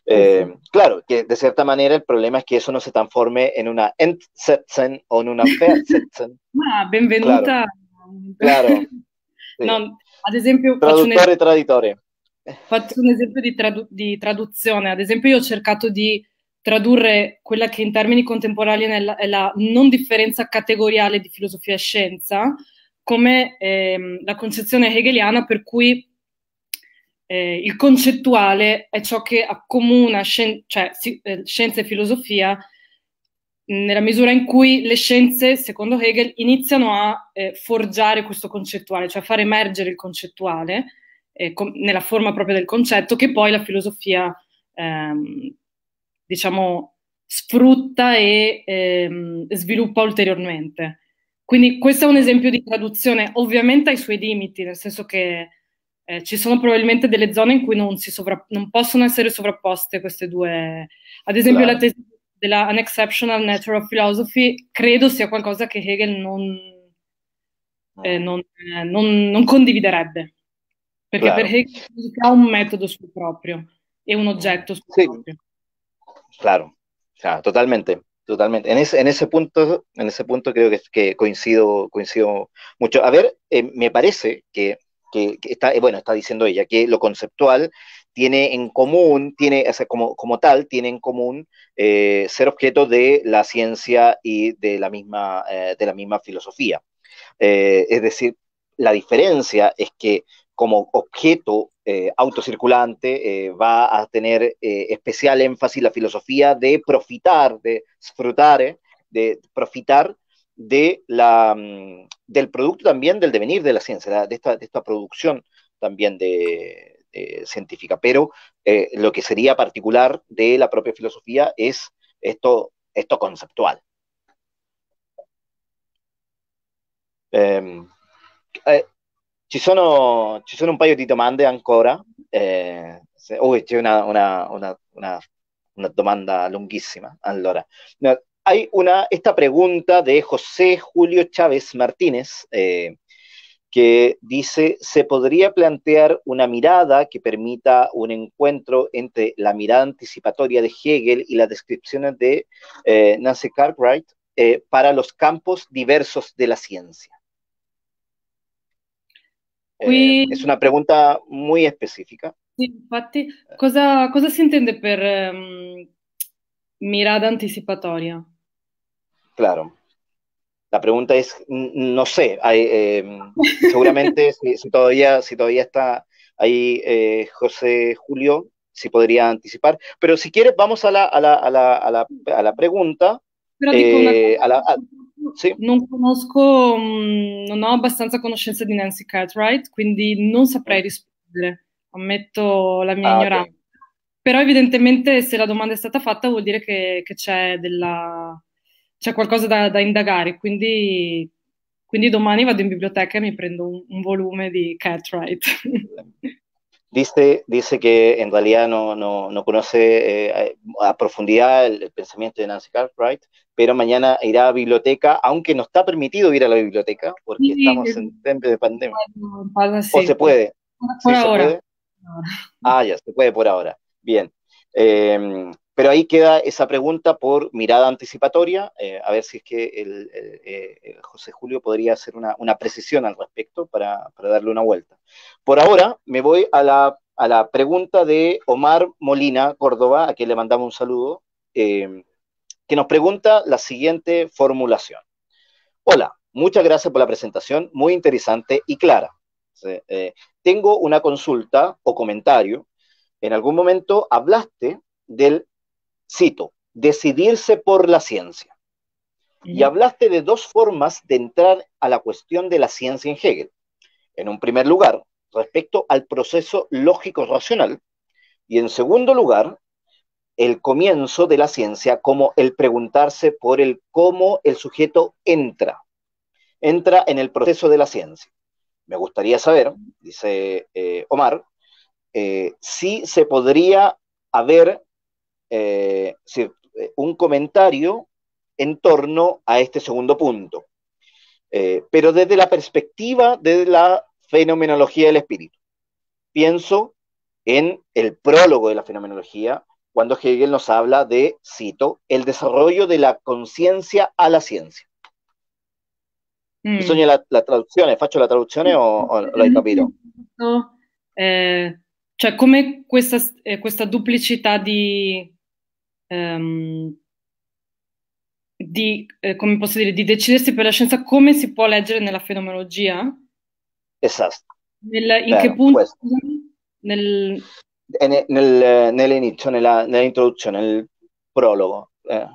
Speaker 1: Eh, claro, que de cierta manera el problema es que eso no se transforme en una Entsetzen o en una Versetzen.
Speaker 2: ah, bienvenida. Claro. claro. No, ad esempio, traditore. Faccio un ejemplo de tradu di traduzione. Ad esempio, io ho cercato di tradurre quella che in termini contemporanei è la, non differenza categoriale di filosofia e scienza, come ehm, la concezione hegeliana per cui eh, il concettuale è ciò che accomuna scien- cioè, si- eh, scienza e filosofia nella misura in cui le scienze, secondo Hegel, iniziano a eh, forgiare questo concettuale, cioè a far emergere il concettuale eh, com- nella forma propria del concetto che poi la filosofia ehm, diciamo, sfrutta e ehm, sviluppa ulteriormente. Quindi questo è un esempio di traduzione, ovviamente ai suoi limiti, nel senso che eh, ci sono probabilmente delle zone in cui non, non possono essere sovrapposte queste due. Ad esempio claro. la tesi della An Exceptional Nature of Philosophy credo sia qualcosa che Hegel non, eh, ah. non, eh, non, non condividerebbe, perché claro. per Hegel ha un metodo suo proprio e un oggetto suo sì. proprio.
Speaker 1: Claro, o sea, totalmente, totalmente. En ese, en ese punto, en ese punto creo que, coincido, coincido mucho. A ver, eh, me parece que, está, eh, bueno, está diciendo ella, que lo conceptual tiene en común, tiene, o como, como, tal, tiene en común eh, ser objeto de la ciencia y de la misma, de la misma filosofía. es decir, la diferencia es que como objeto eh, autocirculante, eh, va a tener eh, especial énfasis la filosofía de profitar, de disfrutar, de profitar de la, mm, del producto también del devenir de la ciencia, de esta, de esta producción también de científica. Pero lo que sería particular de la propia filosofía es esto, esto conceptual. Em, si son ci sono un paio di domande ancora. Eh, una, una, una, hay una, esta pregunta de José Julio Chávez Martínez. Eh, que dice, ¿se podría plantear una mirada que permita un encuentro entre la mirada anticipatoria de Hegel y las descripciones de eh, Nancy Cartwright para los campos diversos de la ciencia? Eh, es una pregunta muy específica.
Speaker 2: Sí, infatti, cosa, cosa se entiende per ehm, mirada anticipatoria?
Speaker 1: Claro. La pregunta es, no sé, em, seguramente si, todavía, si todavía está ahí eh, José Julio, si podría anticipar, pero si quieres vamos a la, a la, pregunta. Pero
Speaker 2: Sì. Non conosco, mm, non ho abbastanza conoscenza di Nancy Cartwright, quindi non saprei mm. rispondere, ammetto la mia ah, ignoranza. Okay. Però evidentemente se la domanda è stata fatta vuol dire che, che c'è, della, c'è, qualcosa da, da indagare, quindi, quindi, domani vado in biblioteca e mi prendo un, un volume di Cartwright. Ehm,
Speaker 1: dice, dice que en realidad no, no, conoce eh, a profundidad el, pensamiento de Nancy Cartwright, pero mañana irá a biblioteca, aunque no está permitido ir a la biblioteca, porque estamos en tiempo de pandemia.
Speaker 2: o se puede. Por, ahora.
Speaker 1: Ah, ya, se puede por ahora. Bien. Em, pero ahí queda esa pregunta por mirada anticipatoria, eh, a ver si es que eh, eh, José Julio podría hacer una, precisión al respecto para, darle una vuelta. Por ahora me voy a la, pregunta de Omar Molina Córdoba, a quien le mandamos un saludo, que nos pregunta la siguiente formulación. Hola, muchas gracias por la presentación, muy interesante y clara. tengo una consulta o comentario. En algún momento hablaste del cito, decidirse por la ciencia. Y hablaste de dos formas de entrar a la cuestión de la ciencia en Hegel. En un primer lugar, respecto al proceso lógico-racional, y en segundo lugar, el comienzo de la ciencia como el preguntarse por el cómo el sujeto entra, entra en el proceso de la ciencia. Me gustaría saber, dice eh, Omar, eh, si se podría haber eh, eh, un comentario en torno a este segundo punto, eh, pero desde la perspectiva de la fenomenología del espíritu. Pienso en el prólogo de la fenomenología, cuando Hegel nos habla de, cito, el desarrollo de la conciencia a la ciencia. Mm. la, traducción? traduzione, la traduzione o, lo he mm. capito?
Speaker 2: Eh, cioè come questa, questa duplicità ehm, di, eh, come posso dire, di decidersi per la scienza come si può leggere nella fenomenologia? Esatto. Nel, in Beh, che punto? Nel...
Speaker 1: Nel, nell'inizio, nella, nell'introduzione, nel prologo. Eh.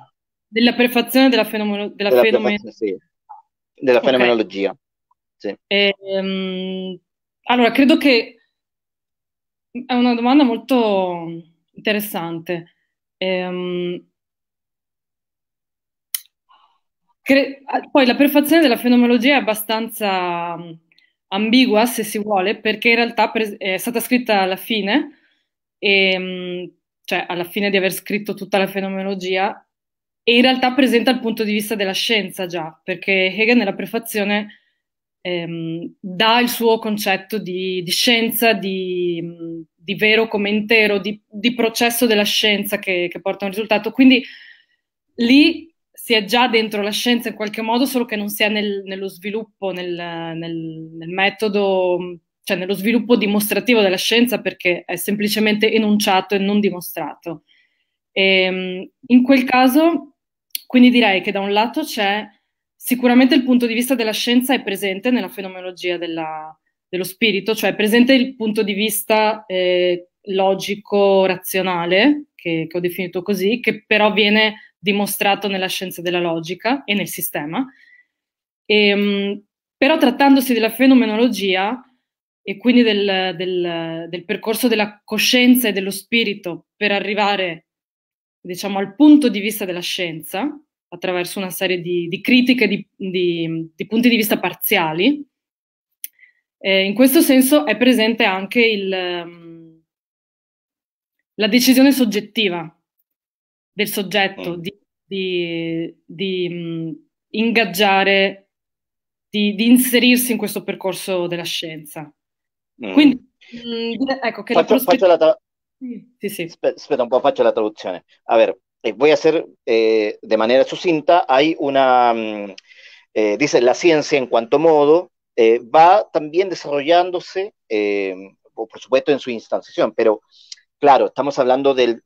Speaker 2: Della prefazione della, fenomeno, della, della, fenomen-
Speaker 1: sì. della okay. fenomenologia. Sì.
Speaker 2: E, um, allora, credo che è una domanda molto interessante. Ehm, ah, poi la prefazione della fenomenologia è abbastanza mm, ambigua, se si vuole, perché in realtà è stata scritta alla fine, e, mm, cioè alla fine di aver scritto tutta la fenomenologia, e in realtà presenta il punto di vista della scienza già, perché Hegel nella prefazione ehm, dà il suo concetto di, di scienza, di, mm, di vero come intero, di, di processo della scienza che, che porta a un risultato. Quindi lì si è già dentro la scienza in qualche modo, solo che non si è nel, nello sviluppo, nel, nel, nel, metodo, cioè nello sviluppo dimostrativo della scienza perché è semplicemente enunciato e non dimostrato. E, ehm, in quel caso, quindi direi che da un lato c'è sicuramente il punto di vista della scienza è presente nella fenomenologia della, dello spirito, cioè presente il punto di vista eh, logico-razionale, che, che ho definito così, che però viene dimostrato nella scienza della logica e nel sistema. E, ehm, mh, però trattandosi della fenomenologia e quindi del, del, del, percorso della coscienza e dello spirito per arrivare diciamo, al punto di vista della scienza, attraverso una serie di, di critiche, di, di, di punti di vista parziali, eh, in questo senso è presente anche il, um, la decisione soggettiva del soggetto mm. di, di, di um, ingaggiare, di, di, inserirsi in questo percorso della scienza. Mm. Quindi, mh, mm, ecco che faccio, la, prospett- la
Speaker 1: tra- sí, sí, sí. Espera, un po', faccio la traduzione. A ver, eh, voy a hacer eh, de manera sucinta, hay una, eh, dice la scienza in quanto modo, Eh, va también desarrollándose, eh, por supuesto, en su instanciación, pero claro, estamos hablando del,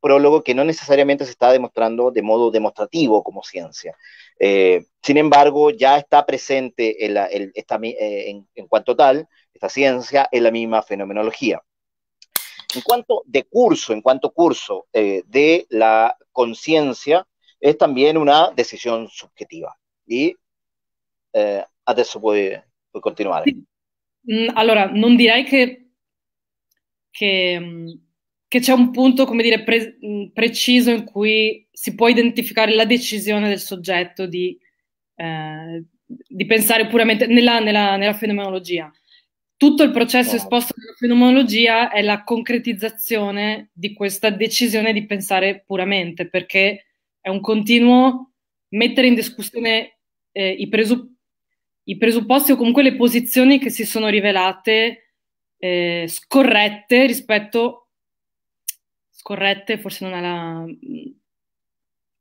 Speaker 1: prólogo que no necesariamente se está demostrando de modo demostrativo como ciencia. Eh, sin embargo, ya está presente en, cuanto tal, esta ciencia en la misma fenomenología. En cuanto de curso, en cuanto curso de la conciencia, es también una decisión subjetiva. Y adesso puoi, puoi continuare.
Speaker 2: Mm, allora, non direi che, che, mm, che c'è un punto, come dire, pre, mm, preciso in cui si può identificare la decisione del soggetto di, eh, di pensare puramente nella, nella, nella fenomenologia tutto il processo ah. esposto nella fenomenologia è la concretizzazione di questa decisione di pensare puramente, perché è un continuo mettere in discussione eh, i presupposti i presupposti o comunque le posizioni che si sono rivelate eh, scorrette rispetto scorrette, forse non alla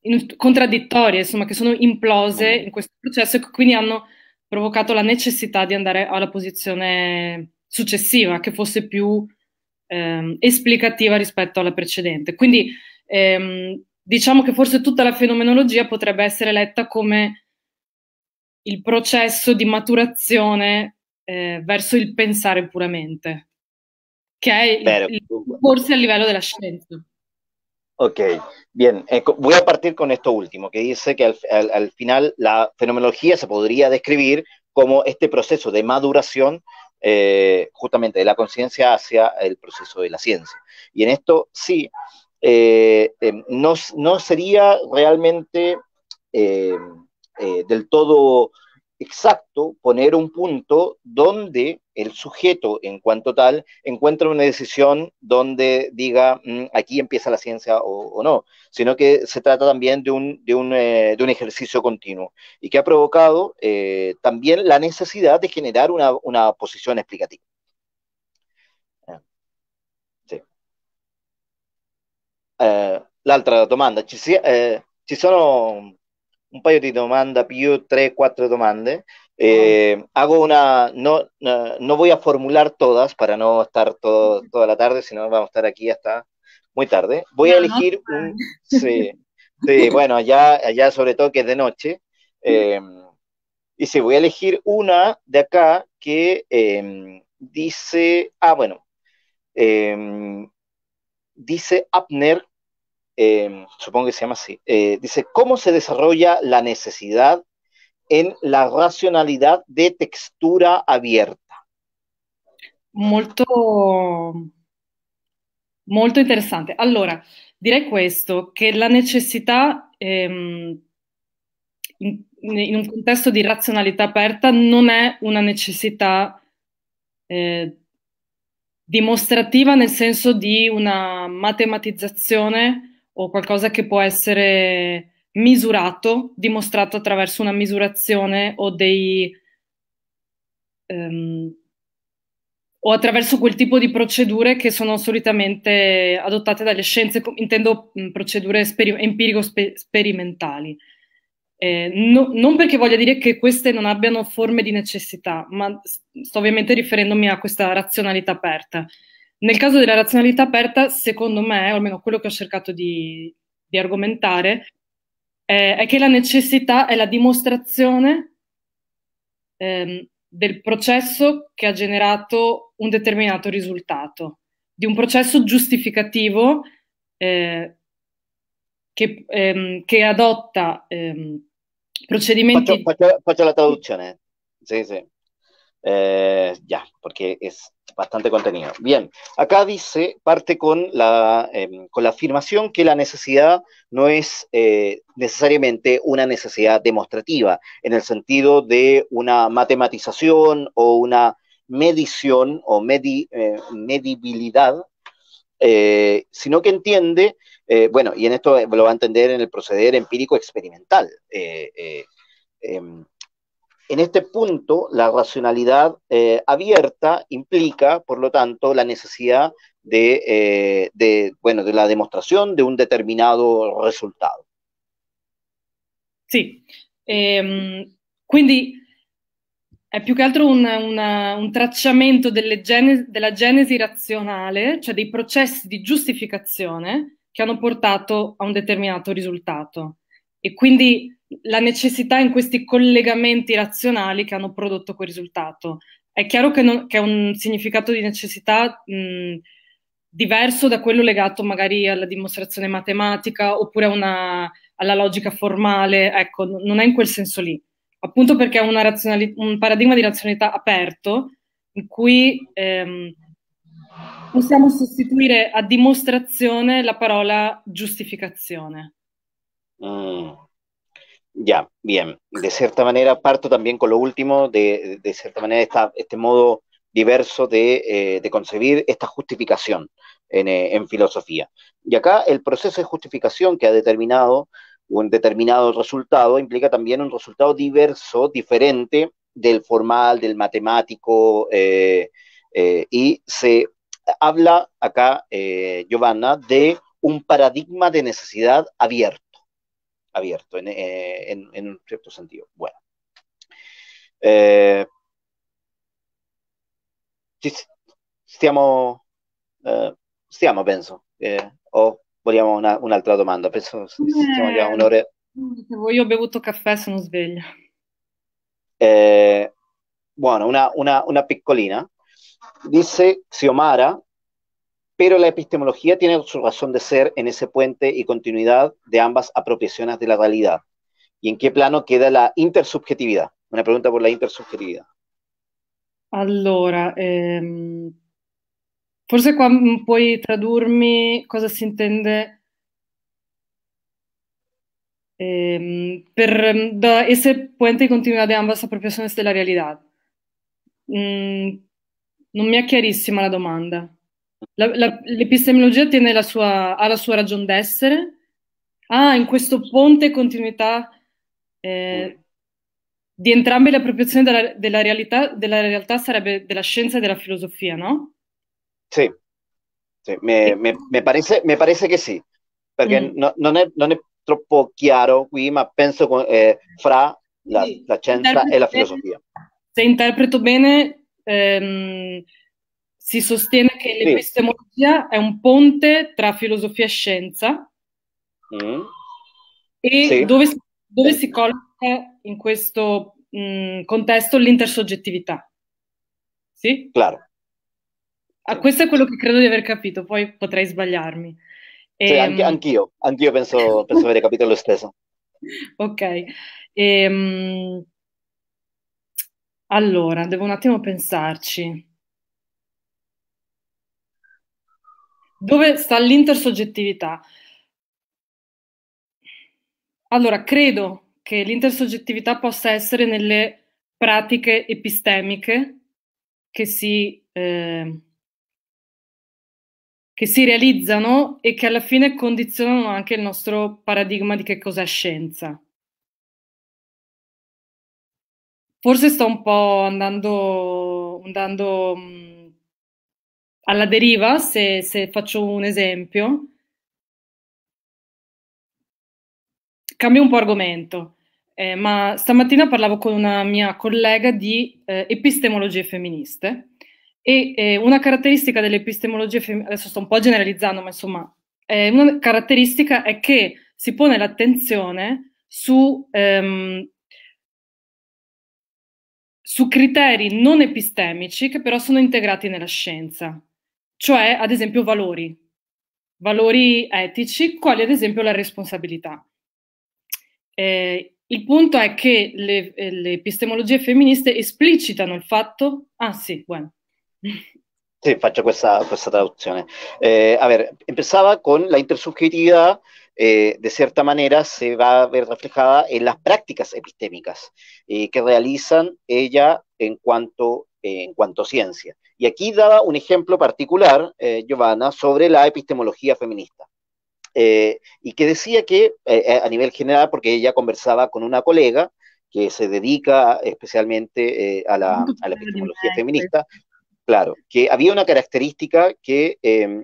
Speaker 2: in, contraddittorie, insomma, che sono implose in questo processo e che quindi hanno provocato la necessità di andare alla posizione successiva, che fosse più ehm, esplicativa rispetto alla precedente. Quindi ehm, diciamo che forse tutta la fenomenologia potrebbe essere letta come el proceso de maturación eh, verso pensar pensar puramente, que hay forse a nivel de la ciencia.
Speaker 1: Ok, bien. voy a partir con esto último, que dice que al, al, final la fenomenología se podría describir como este proceso de maduración eh, justamente de la conciencia hacia el proceso de la ciencia. Y en esto sí, eh, eh, no, no, sería realmente eh, del todo exacto poner un punto donde el sujeto en cuanto tal encuentra una decisión donde diga mm, aquí empieza la ciencia o, no, sino que se trata también de un, eh, ejercicio continuo y que ha provocado eh, también la necesidad de generar una, posición explicativa. Ah, la otra demanda, si son un paio de demanda, pio 3-4 domande. Hago una, no, no voy a formular todas para no estar todo, toda la tarde, sino vamos a estar aquí hasta muy tarde. Voy a elegir un... Sí, bueno, allá, allá sobre todo que es de noche. Em, y sí, voy a elegir una de acá que em, dice, ah, bueno, em, dice Apner eh, supongo que se llama así, eh, dice, ¿cómo se desarrolla la necesidad en la racionalidad de textura abierta?
Speaker 2: Molto, molto interessante. Allora, direi questo, che la necessità ehm, in, in, un contesto di razionalità aperta non è una necessità eh, dimostrativa nel senso di una matematizzazione o qualcosa che può essere misurato, dimostrato attraverso una misurazione o dei... Um, o attraverso quel tipo di procedure che sono solitamente adottate dalle scienze, intendo procedure empirico-sperimentali. Eh, no, non perché voglia dire che queste non abbiano forme di necessità, ma sto ovviamente riferendomi a questa razionalità aperta. Nel caso della razionalità aperta, secondo me, o almeno quello che ho cercato di, di argomentare, eh, è che la necessità è la dimostrazione ehm, del processo che ha generato un determinato risultato, di un processo giustificativo eh, che, ehm, che, adotta ehm, procedimenti. Faccio, faccio, faccio la traduzione.
Speaker 1: Sì, sì. Eh, ya, porque es bastante contenido. Bien, acá dice, parte con la, em, con la afirmación que la necesidad no es eh, necesariamente una necesidad demostrativa, en el sentido de una matematización o una medición o eh, medibilidad, sino que entiende, bueno, y en esto lo va a entender en el proceder empírico experimental em, En este punto, la racionalidad eh, abierta implica, por lo tanto, la necesidad de, eh, de, bueno, de la demostración de un determinato risultato.
Speaker 2: Sì, ehm, quindi è più che altro un, una, un tracciamento genesi, della genesi razionale, cioè dei processi di giustificazione che hanno portato a un determinato risultato e quindi la necessità in questi collegamenti razionali che hanno prodotto quel risultato. È chiaro che, non, che è un significato di necessità mh, diverso da quello legato magari alla dimostrazione matematica oppure una, alla logica formale, ecco, non è in quel senso lì, appunto perché è un paradigma di razionalità aperto in cui ehm, possiamo sostituire a dimostrazione la parola giustificazione.
Speaker 1: Mm. Ya, bien. De cierta manera, parto también con lo último, de, cierta manera, está este modo diverso de, eh, concebir esta justificación eh, en, filosofía. Y acá el proceso de justificación que ha determinado un determinado resultado implica también un resultado diverso, diferente del formal, del matemático, eh, y se habla acá, Giovanna, de un paradigma de necesidad abierto abierto en, eh, en, en un cierto sentido. Bueno. Eh, stiamo, eh, stiamo penso, eh, o vogliamo una, un'altra domanda? Penso eh, siamo già un'ora.
Speaker 2: Io ho bevuto caffè, sono sveglia.
Speaker 1: Eh, buono, una, una, una piccolina. Dice Xiomara pero la epistemología tiene su razón de ser en ese puente y continuidad de ambas apropiaciones de la realidad. ¿Y en qué plano queda la intersubjetividad? Una pregunta por la intersubjetividad.
Speaker 2: Allora, por ehm, forse qua puoi tradurmi cosa si intende ehm, ese puente y continuidad de ambas apropiaciones de la realidad. Mm, no me ha clarísima la pregunta. La, la, l'epistemologia la sua, ha la sua ragione d'essere, ah, in questo ponte continuità eh, di entrambe le appropriazioni della, della, realtà, della realtà sarebbe della scienza e della filosofia, ¿no?
Speaker 1: Sì, sí. Me, me, me, parece, me mm. no, non, è, non è troppo chiaro qui, ma penso eh, fra la, sì, la scienza e la filosofia.
Speaker 2: Se interpreto bene, ehm, si sostiene che sì. l'epistemologia è un ponte tra filosofia e scienza mm. e sì. dove, dove si colloca in questo mh, mm, contesto l'intersoggettività. Sì? Claro. Ah, questo è quello che credo di aver capito, poi potrei sbagliarmi. E, sì, ehm, anche,
Speaker 1: anch'io, anch'io penso, penso aver capito lo stesso.
Speaker 2: Ok. E, ehm, allora, devo un attimo pensarci. Dove sta l'intersoggettività? Allora, credo che l'intersoggettività possa essere nelle pratiche epistemiche che si, eh, che si realizzano e che alla fine condizionano anche il nostro paradigma di che cos'è scienza. Forse sto un po' andando, andando mm, alla deriva, se, se faccio un esempio, cambio un po' argomento, eh, ma stamattina parlavo con una mia collega di eh, epistemologie femministe e eh, una caratteristica delle epistemologie femministe, adesso sto un po' generalizzando, ma insomma, una caratteristica è che si pone l'attenzione su, ehm, su criteri non epistemici che però sono integrati nella scienza cioè ad esempio valori, valori etici, quali ad esempio la responsabilità. Eh, il punto è che le, eh, le, epistemologie femministe esplicitano il fatto... Ah sì, bueno.
Speaker 1: Sí, faccio questa, questa traducción. Eh, a ver, empezaba con la intersubjetividad, eh, de cierta manera se va a ver reflejada en las prácticas epistémicas eh, que realizan ella en cuanto Eh, en cuanto a ciencia. Y aquí daba un ejemplo particular, eh, Giovanna, sobre la epistemología feminista. Eh, y que decía que a nivel general, porque ella conversaba con una colega que se dedica especialmente a la, epistemología feminista, claro, que había una característica que, em,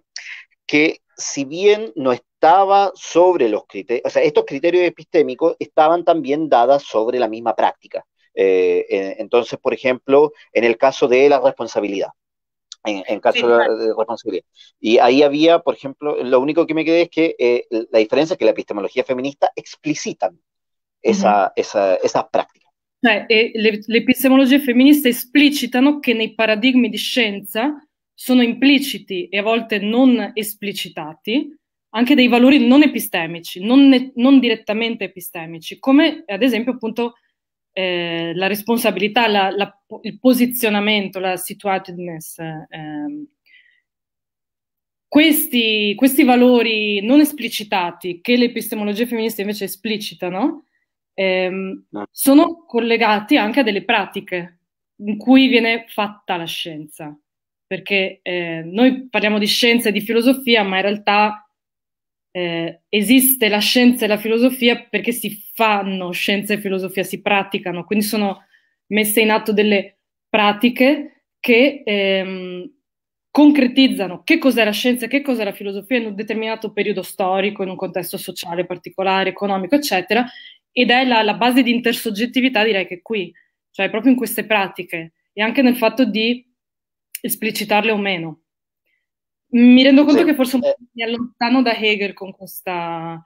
Speaker 1: que si bien no estaba sobre los criterios, o sea, estos criterios epistémicos estaban también dadas sobre la misma práctica. Eh, entonces, por ejemplo, en el caso de la responsabilidad. En, en caso sí, claro. de responsabilidad. Y ahí había, por ejemplo, lo único que me quedé es que eh, la diferencia es que la epistemología feminista explicitan esa, uh -huh. esa, esas prácticas.
Speaker 2: Cioè, eh, le, le epistemologie femministe esplicitano che nei paradigmi di scienza sono impliciti e a volte non esplicitati anche dei valori non epistemici, non, non direttamente epistemici, come ad esempio appunto eh, la responsabilità, la, la, il posizionamento, la situatedness. Ehm. Questi, questi, valori non esplicitati, che le epistemologie femministe invece esplicitano, ehm, no. sono collegati anche a delle pratiche in cui viene fatta la scienza. Perché eh, noi parliamo di scienza e di filosofia, ma in realtà eh, esiste la scienza e la filosofia perché si fanno scienza e filosofia, si praticano, quindi sono messe in atto delle pratiche che ehm, concretizzano che cos'è la scienza e che cos'è la filosofia in un determinato periodo storico, in un contesto sociale particolare, economico, eccetera, ed è la, la base di intersoggettività, direi che qui, cioè proprio in queste pratiche e anche nel fatto di esplicitarle o meno. mi rendo conto que che eh. forse ah. un mi allontano da Hegel con questa...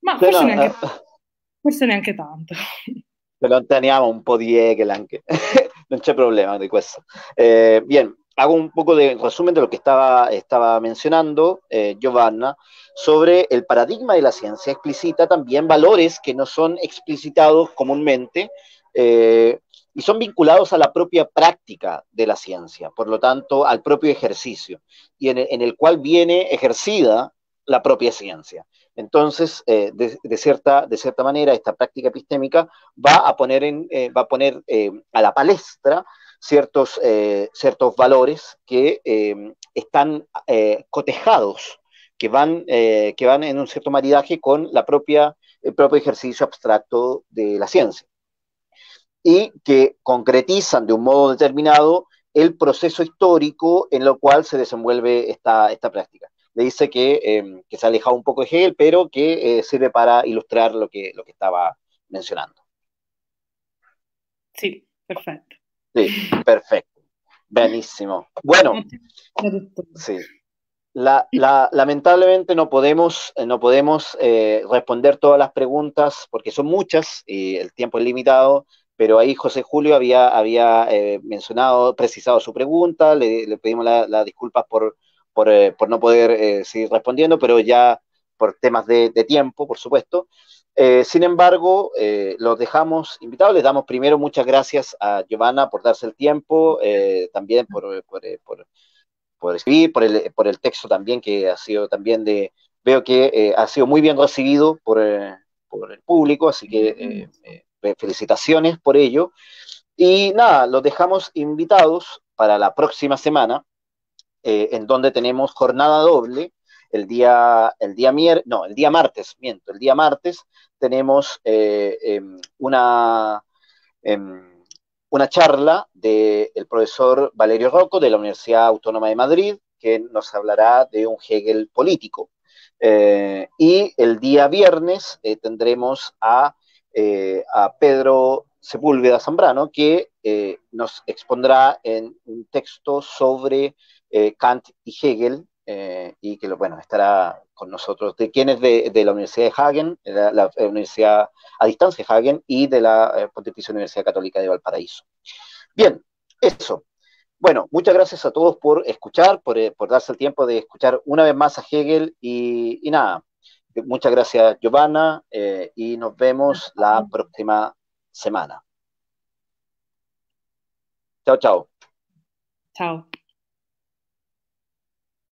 Speaker 2: ma forse, no, neanche, no. forse neanche tanto. Ci
Speaker 1: allontaniamo un po' di Hegel anche, no hay problema de eso. Eh, bien, hago un poco de resumen de lo que estaba, estaba mencionando eh, Giovanna sobre el paradigma de la ciencia. explícita, también valores que no son explicitados comúnmente. Eh, y son vinculados a la propia práctica de la ciencia, por lo tanto, al propio ejercicio, y en, el cual viene ejercida la propia ciencia. Entonces, eh, de, cierta, de cierta manera, esta práctica epistémica va a poner, eh, va a, poner eh, a la palestra ciertos, ciertos valores que están cotejados, que van, que van en un cierto maridaje con la propia, el propio ejercicio abstracto de la ciencia y que concretizan de un modo determinado el proceso histórico en lo cual se desenvuelve esta, práctica. Le dice em, que, se ha alejado un poco de Hegel, pero que eh, sirve para ilustrar lo que, lo que estaba mencionando.
Speaker 2: Sí, perfecto.
Speaker 1: Sí, perfecto. Buenísimo. Bueno, lamentablemente no podemos, eh, no podemos eh, responder todas las preguntas porque son muchas y el tiempo es limitado pero ahí José Julio había, eh, mencionado, precisado su pregunta, le, pedimos las disculpas eh, por, no poder eh, seguir respondiendo, pero ya por temas de, tiempo, por supuesto. sin embargo, los dejamos invitados, les damos primero muchas gracias a Giovanna por darse el tiempo, también por, escribir, por el, texto también, que ha sido también de, veo que ha sido muy bien recibido por, por el público, así que felicitaciones por ello. Y nada, los dejamos invitados para la próxima semana, eh, en donde tenemos jornada doble. El día, el día no, el día martes, miento, el día martes tenemos eh, em, una, em, una charla del el profesor Valerio Rocco de la Universidad Autónoma de Madrid, que nos hablará de un Hegel político. Eh, y el día viernes tendremos a eh, a Pedro Sepúlveda Zambrano, que eh, nos expondrá en un texto sobre eh, Kant y Hegel, y que bueno, estará con nosotros, de quienes de, la Universidad de Hagen, la, Universidad a distancia de Hagen, y de la Pontificia Universidad Católica de Valparaíso. Bien, eso. Bueno, muchas gracias a todos por escuchar, por, darse el tiempo de escuchar una vez más a Hegel y nada, Muchas gracias, Giovanna, eh, y nos vemos la próxima semana. Chao, chao.
Speaker 2: Chao.